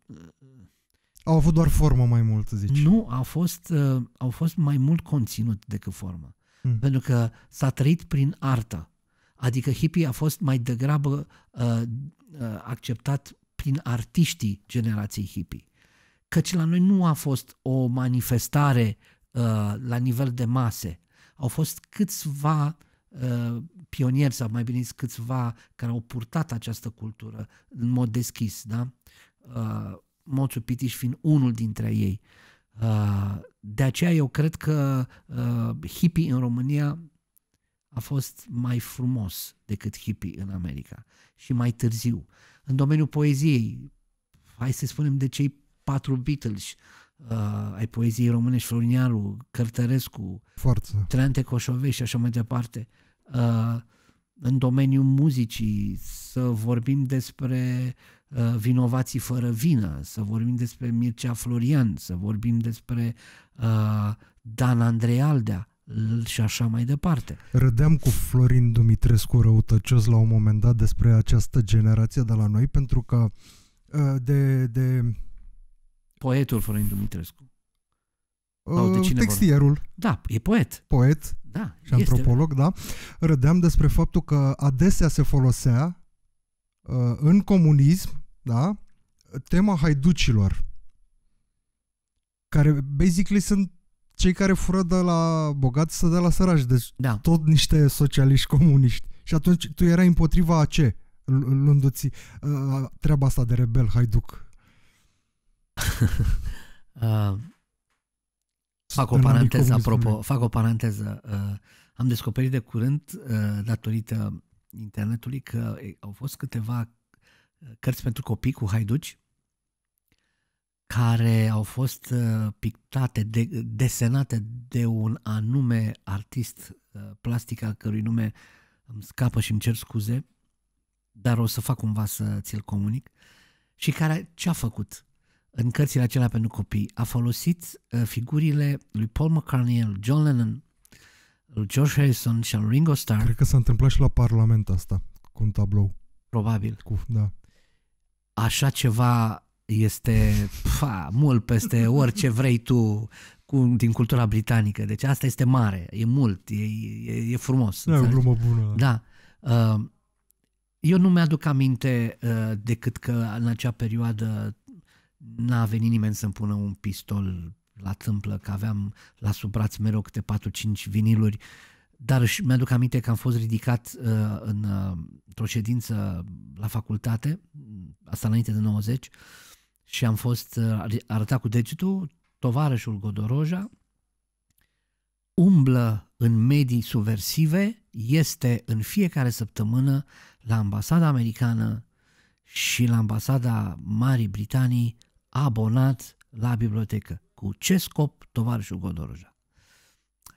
Speaker 2: Au avut
Speaker 1: doar formă mai mult,
Speaker 2: zici. Nu, au fost, uh, au fost mai mult conținut decât formă. Mm. Pentru că s-a trăit prin artă. Adică hippie a fost mai degrabă uh, uh, acceptat prin artiștii generației hippie căci la noi nu a fost o manifestare uh, la nivel de mase. Au fost câțiva uh, pionieri, sau mai bine zis câțiva, care au purtat această cultură în mod deschis, da? Uh, Moțu Pitiș fiind unul dintre ei. Uh, de aceea eu cred că uh, hippie în România a fost mai frumos decât hippie în America și mai târziu. În domeniul poeziei, hai să spunem de cei patru Beatles, uh, ai poeziei românești, Florinearu, Cărtărescu, Forță. Treante Coșovei și așa mai departe. Uh, în domeniul muzicii, să vorbim despre uh, vinovații fără vină, să vorbim despre Mircea Florian, să vorbim despre uh, Dan Andrei Aldea și așa mai departe.
Speaker 1: Rădeam cu Florin Dumitrescu răutăcios la un moment dat despre această generație de la noi, pentru că uh, de, de
Speaker 2: Poetul Florin Dumitrescu. Uh, Textierul.
Speaker 1: Vorba? Da, e poet. Poet da, și este. antropolog, da. Rădeam despre faptul că adesea se folosea ă, în comunism, da, tema haiducilor, care basically sunt cei care fură de la bogați să de la sărași. deci da. tot niște socialiști comuniști. Și atunci tu erai împotriva a ce, luându-ți ă, treaba asta de rebel, haiduc?
Speaker 2: uh, fac, o paranteză, apropo, fac o paranteză. Uh, am descoperit de curând, uh, datorită internetului, că au fost câteva uh, cărți pentru copii cu haiduci care au fost uh, pictate, de, desenate de un anume artist uh, plastic al cărui nume îmi scapă și îmi cer scuze, dar o să fac cumva să ți-l comunic, și care ce a făcut? în cărțile acelea pentru copii, a folosit uh, figurile lui Paul McCartney, lui John Lennon, lui George Harrison și al Ringo Starr. Cred că s-a
Speaker 1: întâmplat și la Parlament asta, cu un tablou. Probabil. Cu, da.
Speaker 2: Așa ceva este pfa, mult peste orice vrei tu cu, din cultura britanică. Deci asta este mare, e mult, e, e, e frumos. Da, înțelegi? o glumă bună. Da. da. Uh, eu nu mi-aduc aminte uh, decât că în acea perioadă n-a venit nimeni să-mi pună un pistol la tâmplă, că aveam la sub braț mereu câte 4-5 viniluri, dar mi-aduc aminte că am fost ridicat uh, în, uh, o ședință la facultate, asta înainte de 90, și am fost uh, arătat cu degetul, tovarășul Godoroja umblă în medii subversive, este în fiecare săptămână la ambasada americană și la ambasada Marii Britanii abonați la bibliotecă. Cu ce scop, tovarășul Godoroja?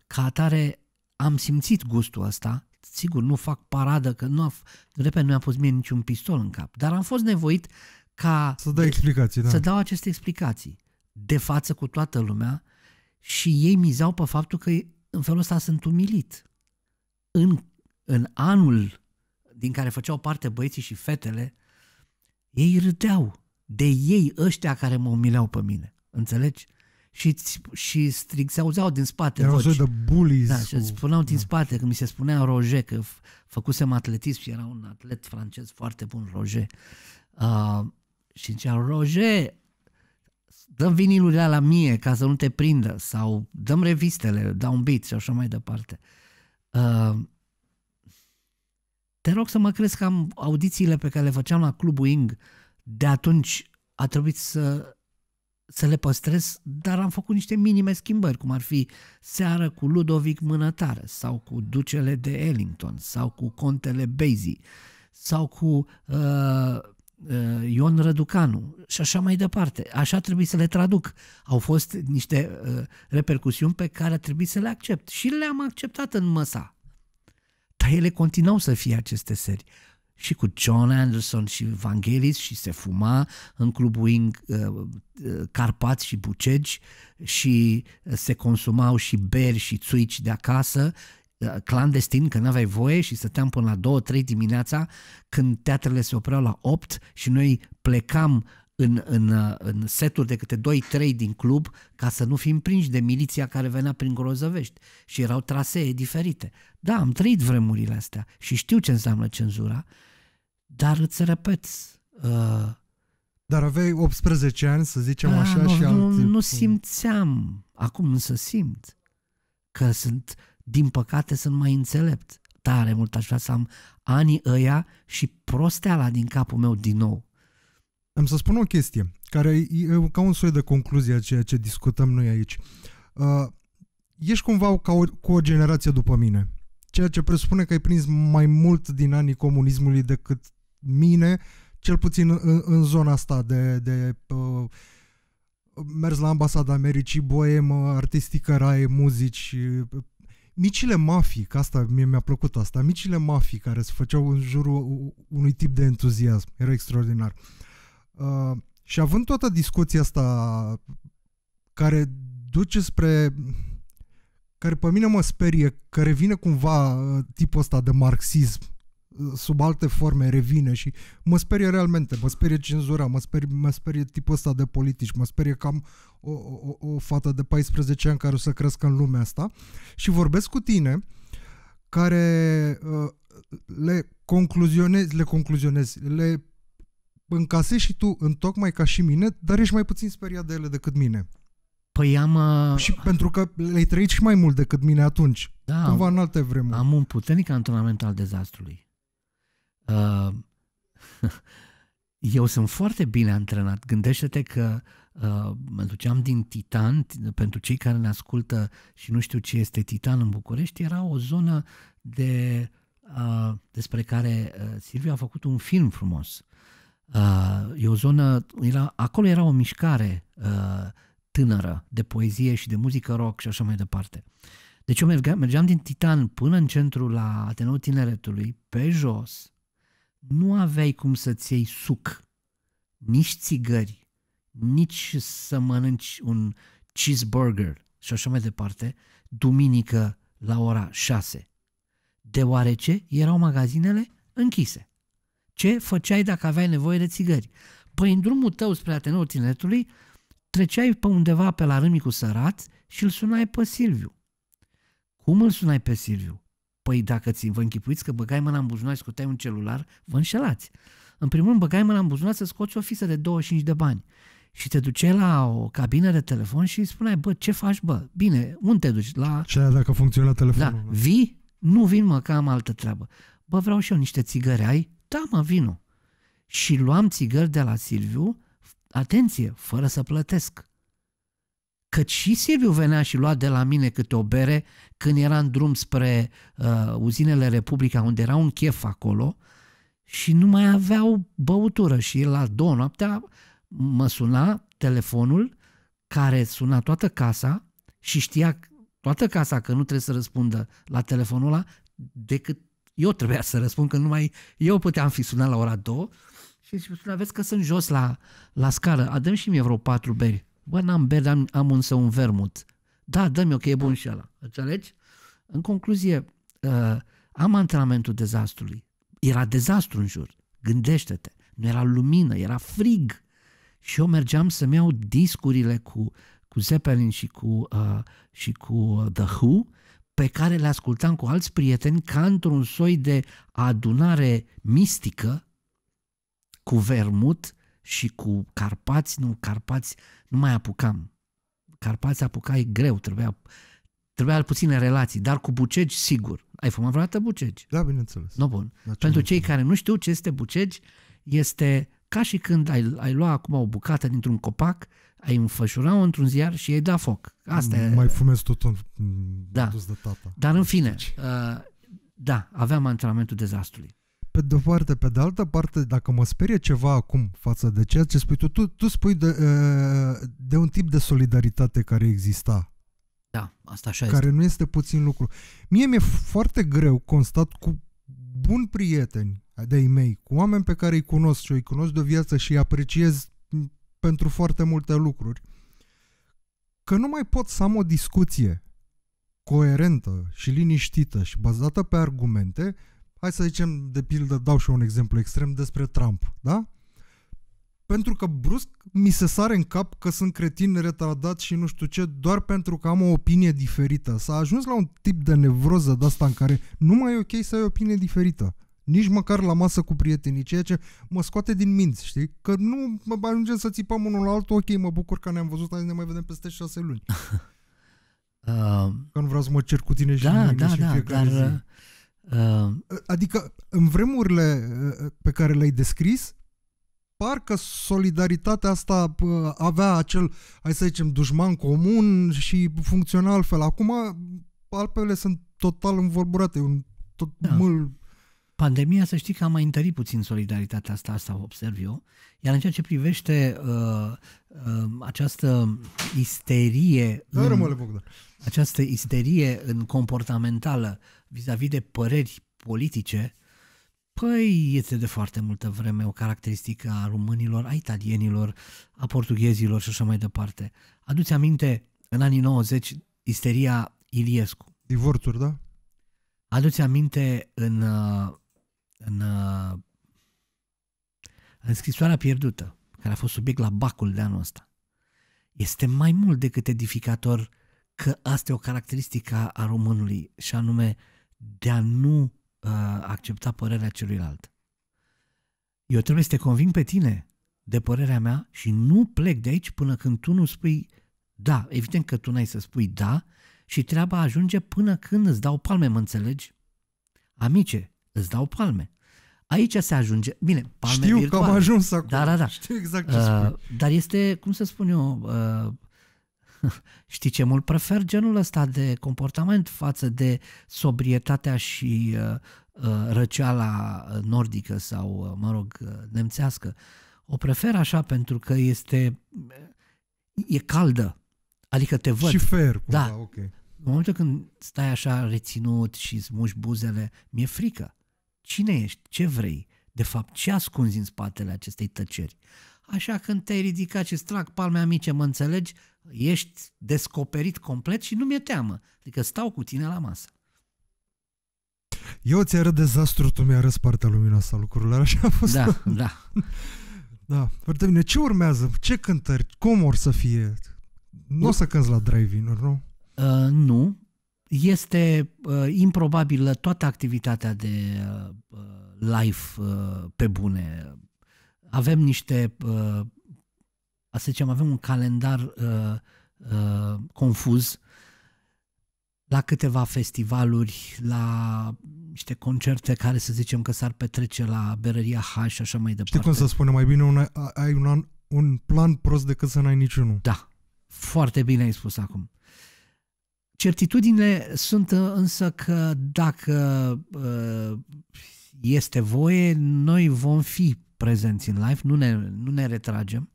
Speaker 2: Ca atare, am simțit gustul ăsta, sigur, nu fac paradă, că nu, a, repede, nu mi-a pus mie niciun pistol în cap, dar am fost nevoit ca să, dai
Speaker 1: explicații, da. să
Speaker 2: dau aceste explicații de față cu toată lumea și ei mizau pe faptul că în felul ăsta sunt umilit. În, în anul din care făceau parte băieții și fetele, ei râdeau de ei ăștia care mă umileau pe mine. Înțelegi? Și, și strig, se auzeau din spate Erau voci. de bullies. Da, și cu... spuneau din da. spate, când mi se spunea Roger, că făcusem atletism și era un atlet francez foarte bun, Roger. Uh, și zicea, Roger, dăm vinilurile la mie ca să nu te prindă sau dăm revistele, dau un beat și așa mai departe. Uh, te rog să mă crezi că am audițiile pe care le făceam la Clubul Ing de atunci a trebuit să, să le păstrez, dar am făcut niște minime schimbări, cum ar fi seară cu Ludovic Mânătare sau cu Ducele de Ellington sau cu Contele Basie sau cu uh, uh, Ion Răducanu și așa mai departe. Așa trebuie să le traduc. Au fost niște uh, repercusiuni pe care a trebuit să le accept și le-am acceptat în măsa. Dar ele continuau să fie aceste serii și cu John Anderson și Vangelis și se fuma în clubul Ing, uh, uh Carpați și Bucegi și uh, se consumau și beri și țuici de acasă uh, clandestin, că n-aveai voie și stăteam până la 2-3 dimineața când teatrele se opreau la 8 și noi plecam în, în, în seturi de câte 2-3 din club ca să nu fim prinși de miliția care venea prin Grozăvești și erau trasee diferite. Da, am trăit vremurile astea și știu ce înseamnă cenzura dar îți repet... Uh, Dar aveai 18 ani, să zicem da, așa, nu, și nu, alt nu simțeam, acum însă simt, că sunt, din păcate, sunt mai înțelept. Tare mult aș
Speaker 1: vrea să am anii ăia și prosteala din capul meu din nou. Am să spun o chestie, care e ca un soi de concluzie a ceea ce discutăm noi aici. Uh, ești cumva ca o, cu o generație după mine, ceea ce presupune că ai prins mai mult din anii comunismului decât mine, cel puțin în, în zona asta de, de uh, mers la ambasada Americii, boemă, artistică, rai, muzici, uh, micile mafii, că asta mie mi-a plăcut asta, micile mafii care se făceau în jurul unui tip de entuziasm, era extraordinar. Uh, și având toată discuția asta care duce spre care pe mine mă sperie, care vine cumva uh, tipul ăsta de marxism, sub alte forme revine și mă sperie realmente, mă sperie cenzura, mă sperie, mă sperie tipul ăsta de politici, mă sperie cam o, o, o fată de 14 ani care o să crească în lumea asta și vorbesc cu tine care uh, le concluzionezi, le concluzionezi, le încasezi și tu, în tocmai ca și mine, dar ești mai puțin speriat de ele decât mine. Păi am... Uh... Și pentru că le-ai trăit și mai mult decât mine atunci. Da. Cumva în alte vremuri. Am un puternic antrenament al dezastrului. Uh, eu sunt foarte bine
Speaker 2: antrenat. Gândește-te că uh, mă duceam din Titan, pentru cei care ne ascultă și nu știu ce este Titan în București, era o zonă de, uh, despre care uh, Silviu a făcut un film frumos. Uh, e o zonă, era, acolo era o mișcare uh, tânără de poezie și de muzică rock și așa mai departe. Deci eu mergeam, mergeam din Titan până în centru la Ateneul Tineretului, pe jos, nu aveai cum să-ți iei suc, nici țigări, nici să mănânci un cheeseburger și așa mai departe, duminică la ora 6, deoarece erau magazinele închise. Ce făceai dacă aveai nevoie de țigări? Păi în drumul tău spre Ateneul Tineretului treceai pe undeva pe la Râmicu Sărat și îl sunai pe Silviu. Cum îl sunai pe Silviu? Păi dacă ți vă închipuiți că băgai mâna în buzunar și scoteai un celular, vă înșelați. În primul rând, băgai mâna în buzunar să scoți o fisă de 25 de bani și te duceai la o cabină de telefon și îi spuneai, bă, ce faci, bă? Bine, unde te duci? La... Și aia dacă funcționează telefonul. Da. da, vii? Nu vin, mă, că am altă treabă. Bă, vreau și eu niște țigări, ai? Da, mă, vinu. Și luam țigări de la Silviu, atenție, fără să plătesc că și Silviu venea și lua de la mine câte o bere când era în drum spre uh, uzinele Republica, unde era un chef acolo și nu mai aveau băutură și la două noaptea mă suna telefonul care suna toată casa și știa toată casa că nu trebuie să răspundă la telefonul ăla decât eu trebuia să răspund că numai eu puteam fi sunat la ora două și zice, aveți că sunt jos la, la scară, adăm și mie vreo patru beri. Bă, n-am bere, am, am însă un vermut. Da, dă-mi ok, e bun și ăla. Înțelegi? În concluzie, uh, am antrenamentul dezastrului. Era dezastru în jur. Gândește-te. Nu era lumină, era frig. Și eu mergeam să-mi iau discurile cu, cu Zeppelin și cu, uh, și cu uh, The Who, pe care le ascultam cu alți prieteni ca într-un soi de adunare mistică cu vermut și cu Carpați, nu, Carpați nu mai apucam. Carpați apucai greu, trebuia, trebuia puține relații, dar cu Bucegi, sigur. Ai fumat vreodată Bucegi? Da, bineînțeles. No, bun. Da, Pentru cei care nu știu ce este Bucegi, este ca și când ai, ai lua acum o bucată dintr-un copac, ai înfășura-o într-un ziar și ai da foc. Asta mm, e... Mai fumez
Speaker 1: tot un da. dus de tata. Dar în fine, uh, da, aveam antrenamentul dezastrului pe de-o parte, pe de altă parte, dacă mă sperie ceva acum față de ceea ce spui tu, tu, tu spui de, de un tip de solidaritate care exista. Da, asta așa Care este. nu este puțin lucru. Mie mi-e foarte greu constat cu buni prieteni de-ai mei, cu oameni pe care îi cunosc și îi cunosc de viață și îi apreciez pentru foarte multe lucruri, că nu mai pot să am o discuție coerentă și liniștită și bazată pe argumente hai să zicem, de pildă, dau și un exemplu extrem despre Trump, da? Pentru că brusc mi se sare în cap că sunt cretin retardat și nu știu ce, doar pentru că am o opinie diferită. S-a ajuns la un tip de nevroză de asta în care nu mai e ok să ai o opinie diferită. Nici măcar la masă cu prietenii, ceea ce mă scoate din minți, știi? Că nu mă ajungem să țipăm unul la altul, ok, mă bucur că ne-am văzut, azi ne mai vedem peste șase luni. Uh, că nu vreau să mă cer cu tine și da, da, da, dar, zi. Uh, adică, în vremurile uh, pe care le-ai descris, parcă solidaritatea asta uh, avea acel, hai să zicem, dușman comun și funcționa altfel. Acum, alpele sunt total învorburate, un tot da. mul.
Speaker 2: pandemia, să știi că a mai întărit puțin solidaritatea asta, asta o observ eu. Iar în ceea ce privește uh, uh, această isterie... Da, în, rămâle, Această isterie în comportamentală vis-a-vis de păreri politice, păi este de foarte multă vreme o caracteristică a românilor, a italienilor, a portughezilor și așa mai departe. Aduți aminte, în anii 90, isteria Iliescu. Divorțuri, da? Aduți aminte în, uh, în, uh, în scrisoarea pierdută, care a fost subiect la bacul de anul ăsta. Este mai mult decât edificator că asta e o caracteristică a românului și anume de a nu uh, accepta părerea celuilalt. Eu trebuie să te conving pe tine de părerea mea și nu plec de aici până când tu nu spui da. Evident că tu n-ai să spui da și treaba ajunge până când îți dau palme, mă înțelegi? Amice, îți dau palme. Aici se ajunge. Bine, palme Știu virtuale. că am ajuns acolo. Da, da, da. Știu exact ce uh, spui. Dar este, cum să spun eu, uh, știi ce mult prefer genul ăsta de comportament față de sobrietatea și uh, uh, răceala uh, nordică sau, mă rog, nemțească. O prefer așa pentru că este e caldă. Adică te văd. Și fer, cumva, da. ok. În momentul când stai așa reținut și smuși buzele, mi-e frică. Cine ești? Ce vrei? De fapt, ce ascunzi în spatele acestei tăceri? Uh, Așa când te-ai ridicat și strag palme amice, mă înțelegi, ești descoperit complet și nu mi-e teamă. Adică stau cu tine la masă.
Speaker 1: Eu ți arăt dezastru, tu mi arăt partea luminoasă a lucrurilor, așa a fost. Da, da. da, foarte bine. Ce urmează? Ce cântări? Cum or să fie? Nu o să cânți la drive in nu? Uh, nu. Este uh, improbabilă toată activitatea de
Speaker 2: uh, uh, live uh, pe bune avem niște, uh, să zicem, avem un calendar uh, uh, confuz la câteva festivaluri, la niște concerte care să zicem că s-ar petrece la Berăria H și așa mai departe. Știi cum să spune
Speaker 1: mai bine? Un, ai un, an, un plan prost decât să n-ai niciunul. Da, foarte bine ai spus acum.
Speaker 2: Certitudinile sunt uh, însă că dacă uh, este voie, noi vom fi prezenți în live, nu ne, nu ne retragem,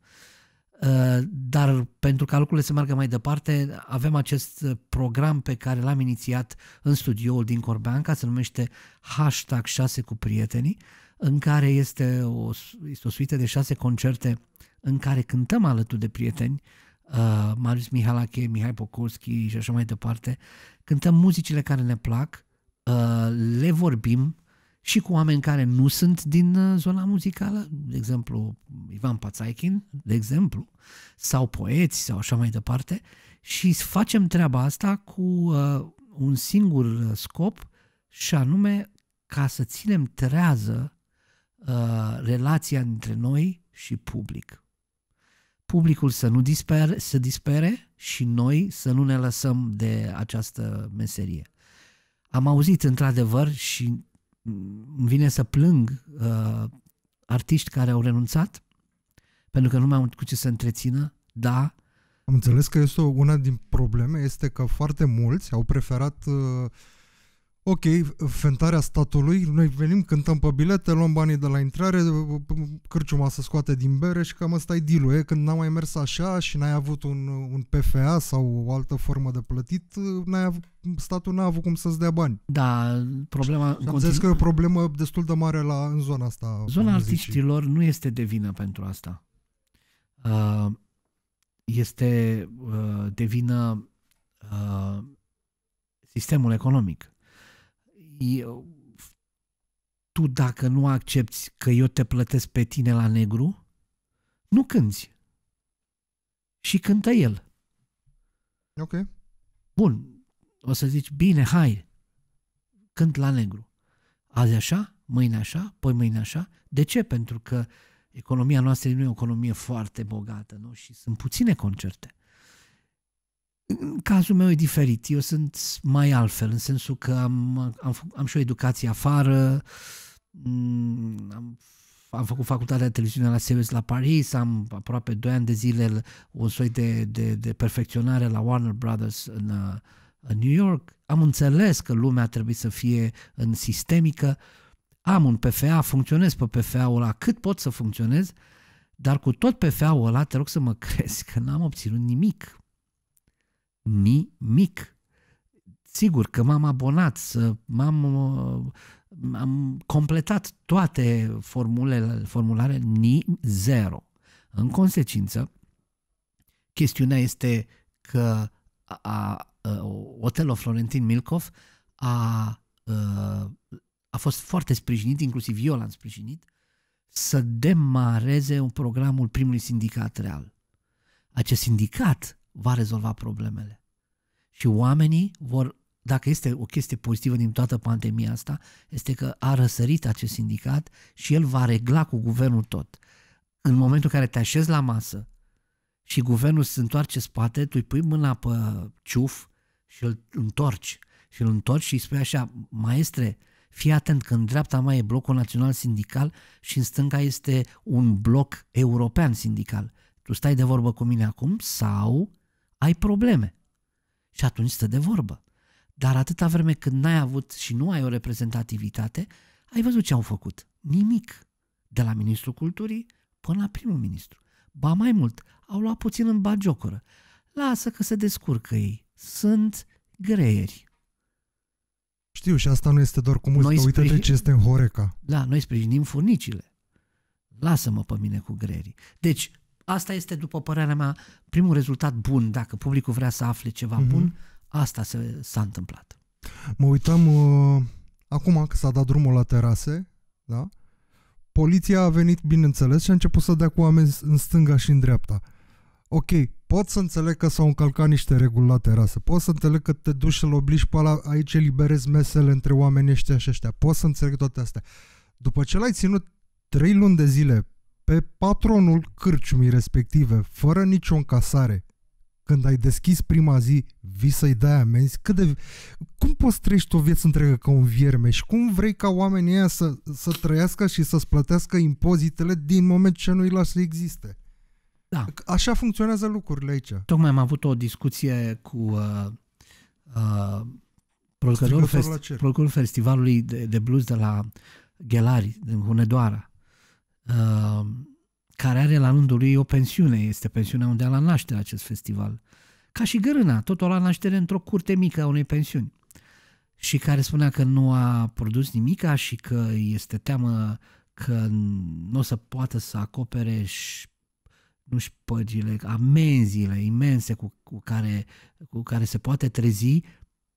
Speaker 2: uh, dar pentru ca lucrurile să meargă mai departe, avem acest uh, program pe care l-am inițiat în studioul din Corbeanca, se numește Hashtag 6 cu prietenii, în care este o, este o suite de șase concerte în care cântăm alături de prieteni, uh, Marius Mihalache, Mihai Pokulski și așa mai departe, cântăm muzicile care ne plac, uh, le vorbim, și cu oameni care nu sunt din uh, zona muzicală, de exemplu Ivan Pațaichin, de exemplu, sau poeți sau așa mai departe, și facem treaba asta cu uh, un singur uh, scop și anume ca să ținem trează uh, relația între noi și public. Publicul să nu dispere, să dispere și noi să nu ne lăsăm de această meserie. Am auzit într-adevăr și îmi vine să plâng uh, artiști care au renunțat pentru că nu mai
Speaker 1: au cu ce să întrețină, da. Am înțeles că este o, una din probleme este că foarte mulți au preferat uh, ok, fentarea statului, noi venim, cântăm pe bilete, luăm banii de la intrare, cârciuma să scoate din bere și cam asta e deal e? Când n-a mai mers așa și n-ai avut un, un PFA sau o altă formă de plătit, n-ai avut, statul n-a avut cum să-ți dea bani. Da, problema... Și am zis că e o problemă destul de mare la, în zona asta. Zona artiștilor
Speaker 2: nu este de vină pentru asta. Uh, este uh, de vină uh, sistemul economic eu, tu dacă nu accepti că eu te plătesc pe tine la negru, nu cânți. Și cântă el. Ok. Bun. O să zici, bine, hai, cânt la negru. Azi așa, mâine așa, poi mâine așa. De ce? Pentru că economia noastră nu e o economie foarte bogată, nu? Și sunt puține concerte. Cazul meu e diferit. Eu sunt mai altfel, în sensul că am, am, am și o educație afară, mm, am, am făcut facultatea de televiziune la Seves la Paris, am aproape 2 ani de zile un soi de, de, de perfecționare la Warner Brothers în, în New York. Am înțeles că lumea trebuie să fie în sistemică. Am un PFA, funcționez pe PFA-ul ăla cât pot să funcționez, dar cu tot PFA-ul ăla te rog să mă crezi că n-am obținut nimic nimic. Sigur că m-am abonat, m-am, am completat toate formulele, formulare ni zero. În consecință, chestiunea este că a, a, Otelo Florentin Milkov a, a, a fost foarte sprijinit, inclusiv eu l-am sprijinit, să demareze un programul primului sindicat real. Acest sindicat va rezolva problemele. Și oamenii vor, dacă este o chestie pozitivă din toată pandemia asta, este că a răsărit acest sindicat și el va regla cu guvernul tot. În momentul în care te așezi la masă și guvernul se întoarce spate, tu îi pui mâna pe ciuf și îl întorci. Și îl întorci și îi spui așa, maestre, fii atent că în dreapta mea e blocul național sindical și în stânga este un bloc european sindical. Tu stai de vorbă cu mine acum sau ai probleme. Și atunci stă de vorbă. Dar atâta vreme când n-ai avut și nu ai o reprezentativitate, ai văzut ce au făcut. Nimic. De la ministrul culturii până la primul ministru. Ba mai mult, au luat puțin în bagiocoră. Lasă că se descurcă ei. Sunt greieri. Știu,
Speaker 1: și asta nu este doar cu muzică. Noi Uite ce este în Horeca.
Speaker 2: Da, noi sprijinim furnicile. Lasă-mă pe mine cu greierii. Deci, Asta este, după părerea mea, primul rezultat bun. Dacă publicul vrea să afle ceva mm-hmm. bun, asta se, s-a întâmplat.
Speaker 1: Mă uitam uh, acum că s-a dat drumul la terase, da? Poliția a venit, bineînțeles, și a început să dea cu oameni în stânga și în dreapta. Ok, pot să înțeleg că s-au încălcat niște reguli la terasă, pot să înțeleg că te duci să-l obligi pe ala, aici eliberezi mesele între oamenii ăștia și ăștia, pot să înțeleg toate astea. După ce l-ai ținut trei luni de zile pe patronul cârciumii respective, fără nicio încasare, când ai deschis prima zi, vii să-i dai amenzi? Cât de... Cum poți trăiești o viață întreagă ca un vierme și cum vrei ca oamenii ăia să, să trăiască și să-ți plătească impozitele din moment ce nu-i lași să existe? Da. Așa funcționează lucrurile aici. Tocmai am avut o discuție cu uh,
Speaker 2: uh, producătorul, fest- producătorul festivalului de, de blues de la Ghelari, din Hunedoara, Uh, care are la rândul lui o pensiune, este pensiunea unde a la naștere acest festival. Ca și Gărâna, tot o la naștere într-o curte mică a unei pensiuni. Și care spunea că nu a produs nimica și că este teamă că nu o să poată să acopere și nu păgile, amenziile imense cu, cu, care, cu care se poate trezi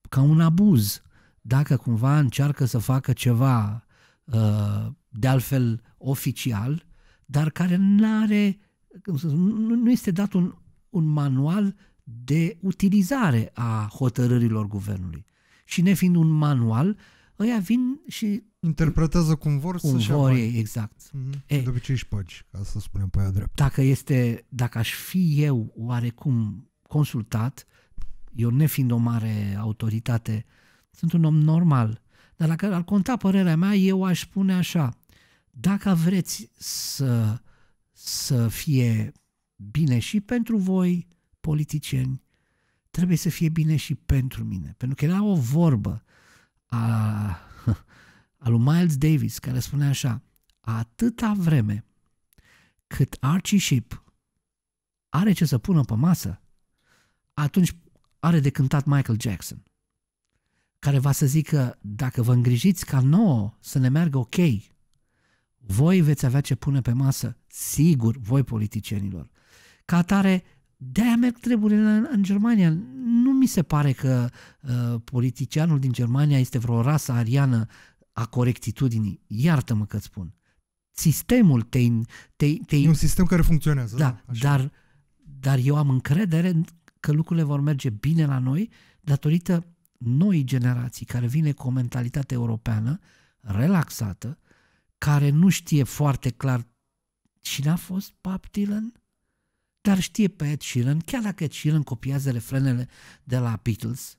Speaker 2: ca un abuz dacă cumva încearcă să facă ceva uh, de altfel oficial, dar care nu are, nu este dat un, un manual de utilizare a hotărârilor guvernului. Și nefiind un manual, ăia vin și... Interpretează
Speaker 1: cum vor cum să vor ei, exact. Mm-hmm. E, de obicei își păci, ca să spunem pe aia drept.
Speaker 2: Dacă, este, dacă aș fi eu oarecum consultat, eu nefiind o mare autoritate, sunt un om normal dar dacă ar conta părerea mea, eu aș spune așa, dacă vreți să, să fie bine și pentru voi, politicieni, trebuie să fie bine și pentru mine. Pentru că era o vorbă a, a lui Miles Davis care spune așa, atâta vreme cât Archie Sheep are ce să pună pe masă, atunci are de cântat Michael Jackson care va să zică, dacă vă îngrijiți ca nouă să ne meargă ok, voi veți avea ce pune pe masă, sigur, voi politicienilor. Ca atare, de-aia merg treburile în, în Germania. Nu mi se pare că uh, politicianul din Germania este vreo rasă ariană a corectitudinii. Iartă-mă că spun. Sistemul te, te, te... E un sistem care funcționează. Da, da dar, dar eu am încredere că lucrurile vor merge bine la noi datorită noi generații care vine cu o mentalitate europeană relaxată, care nu știe foarte clar cine a fost Bob Dylan, dar știe pe Ed Sheeran, chiar dacă Ed Sheeran copiază refrenele de la Beatles,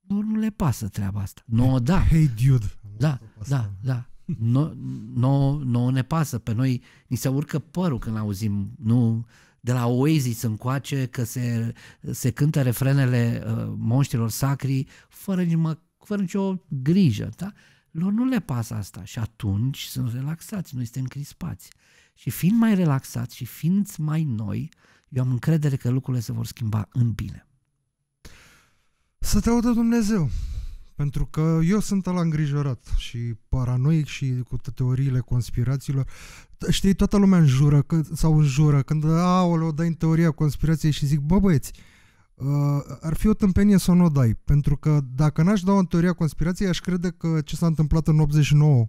Speaker 2: nu, nu le pasă treaba asta. No, da. Hey, dude. Da, da, da. No, no, no ne pasă. Pe noi ni se urcă părul când auzim, nu de la Oasis încoace că se, se cântă refrenele uh, monștilor sacri fără, nici mă, fără nicio grijă. Da? Lor nu le pasă asta și atunci sunt relaxați, noi suntem crispați. Și fiind mai relaxați și fiind
Speaker 1: mai noi, eu am încredere că lucrurile se vor schimba în bine. Să te audă Dumnezeu! Pentru că eu sunt ala îngrijorat și paranoic și cu teoriile conspirațiilor știi, toată lumea înjură că, sau înjură când, aoleo, dai în teoria conspirației și zic, bă băieți, uh, ar fi o tâmpenie să nu o dai, pentru că dacă n-aș da-o în teoria conspirației, aș crede că ce s-a întâmplat în 89,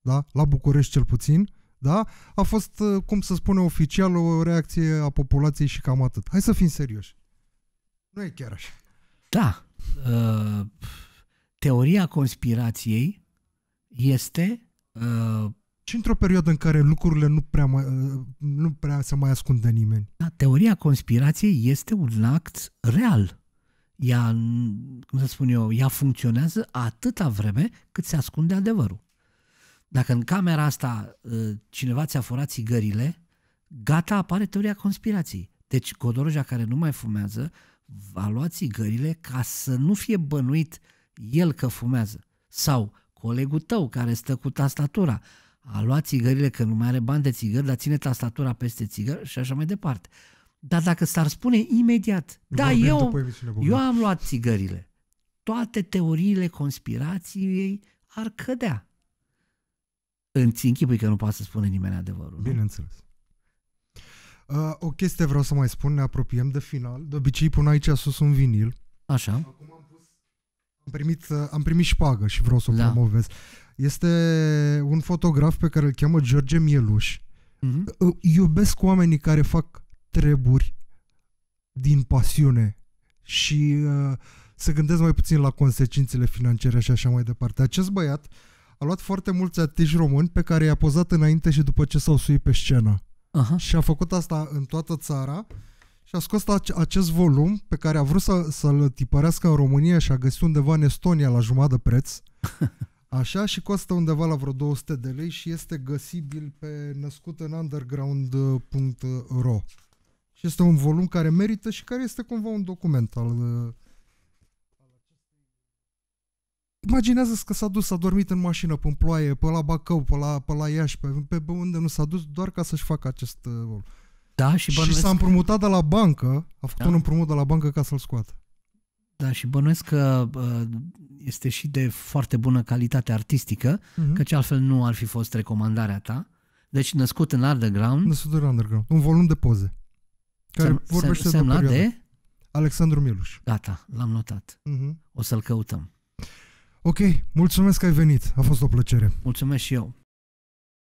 Speaker 1: da, la București cel puțin, da, a fost, ă, cum să spune oficial, o reacție a populației și cam atât. Hai să fim serioși. Nu e chiar așa. Da. Uh, teoria conspirației este uh, și într-o perioadă în care lucrurile nu prea, mai, uh, nu prea se mai ascundă nimeni. Da, teoria conspirației este un act real. Ea,
Speaker 2: cum să spun eu, ea funcționează atâta vreme cât se ascunde adevărul. Dacă în camera asta uh, cineva ți-a furat țigările, gata, apare teoria conspirației. Deci Codoroja care nu mai fumează va lua țigările ca să nu fie bănuit el că fumează. Sau colegul tău care stă cu tastatura a luat țigările, că nu mai are bani de țigări, dar ține tastatura peste țigări și așa mai departe. Dar dacă s-ar spune imediat, da, eu, eu am luat țigările, toate teoriile conspirației ar cădea. Îți închipui că nu poate să spune nimeni adevărul. Bineînțeles.
Speaker 1: Uh, o chestie vreau să mai spun, ne apropiem de final. De obicei pun aici sus un vinil. Așa. Acum am, pus, am, primit, am primit șpagă și vreau să o da. promovez. Este un fotograf pe care îl cheamă George Mieluș. Mm-hmm. Iubesc oamenii care fac treburi din pasiune și uh, se gândesc mai puțin la consecințele financiare și așa mai departe. Acest băiat a luat foarte mulți artiști români pe care i-a pozat înainte și după ce s-au suit pe scenă. Aha. Și a făcut asta în toată țara și a scos acest volum pe care a vrut să, să-l tipărească în România și a găsit undeva în Estonia la jumătate preț. Așa și costă undeva la vreo 200 de lei și este găsibil pe născut în underground.ro. Și este un volum care merită și care este cumva un document al uh, imaginează-ți că s-a dus, s-a dormit în mașină, pe ploaie, pe la Bacău, pe la, pe la Iași, pe, pe, unde nu s-a dus, doar ca să-și facă acest uh, volum. Da, și, și s-a împrumutat de la bancă, a făcut da. un împrumut de la bancă ca să-l scoată. Da, și
Speaker 2: bănuiesc că este și de foarte bună calitate artistică, uh-huh. căci altfel nu ar fi fost recomandarea ta. Deci născut în underground.
Speaker 1: Născut în underground. Un volum de poze. Care sem- vorbește sem- semnat de, de? Alexandru Miluș. Gata, l-am notat. Uh-huh. O să-l căutăm. Ok, mulțumesc că ai venit. A fost o plăcere. Mulțumesc
Speaker 2: și eu.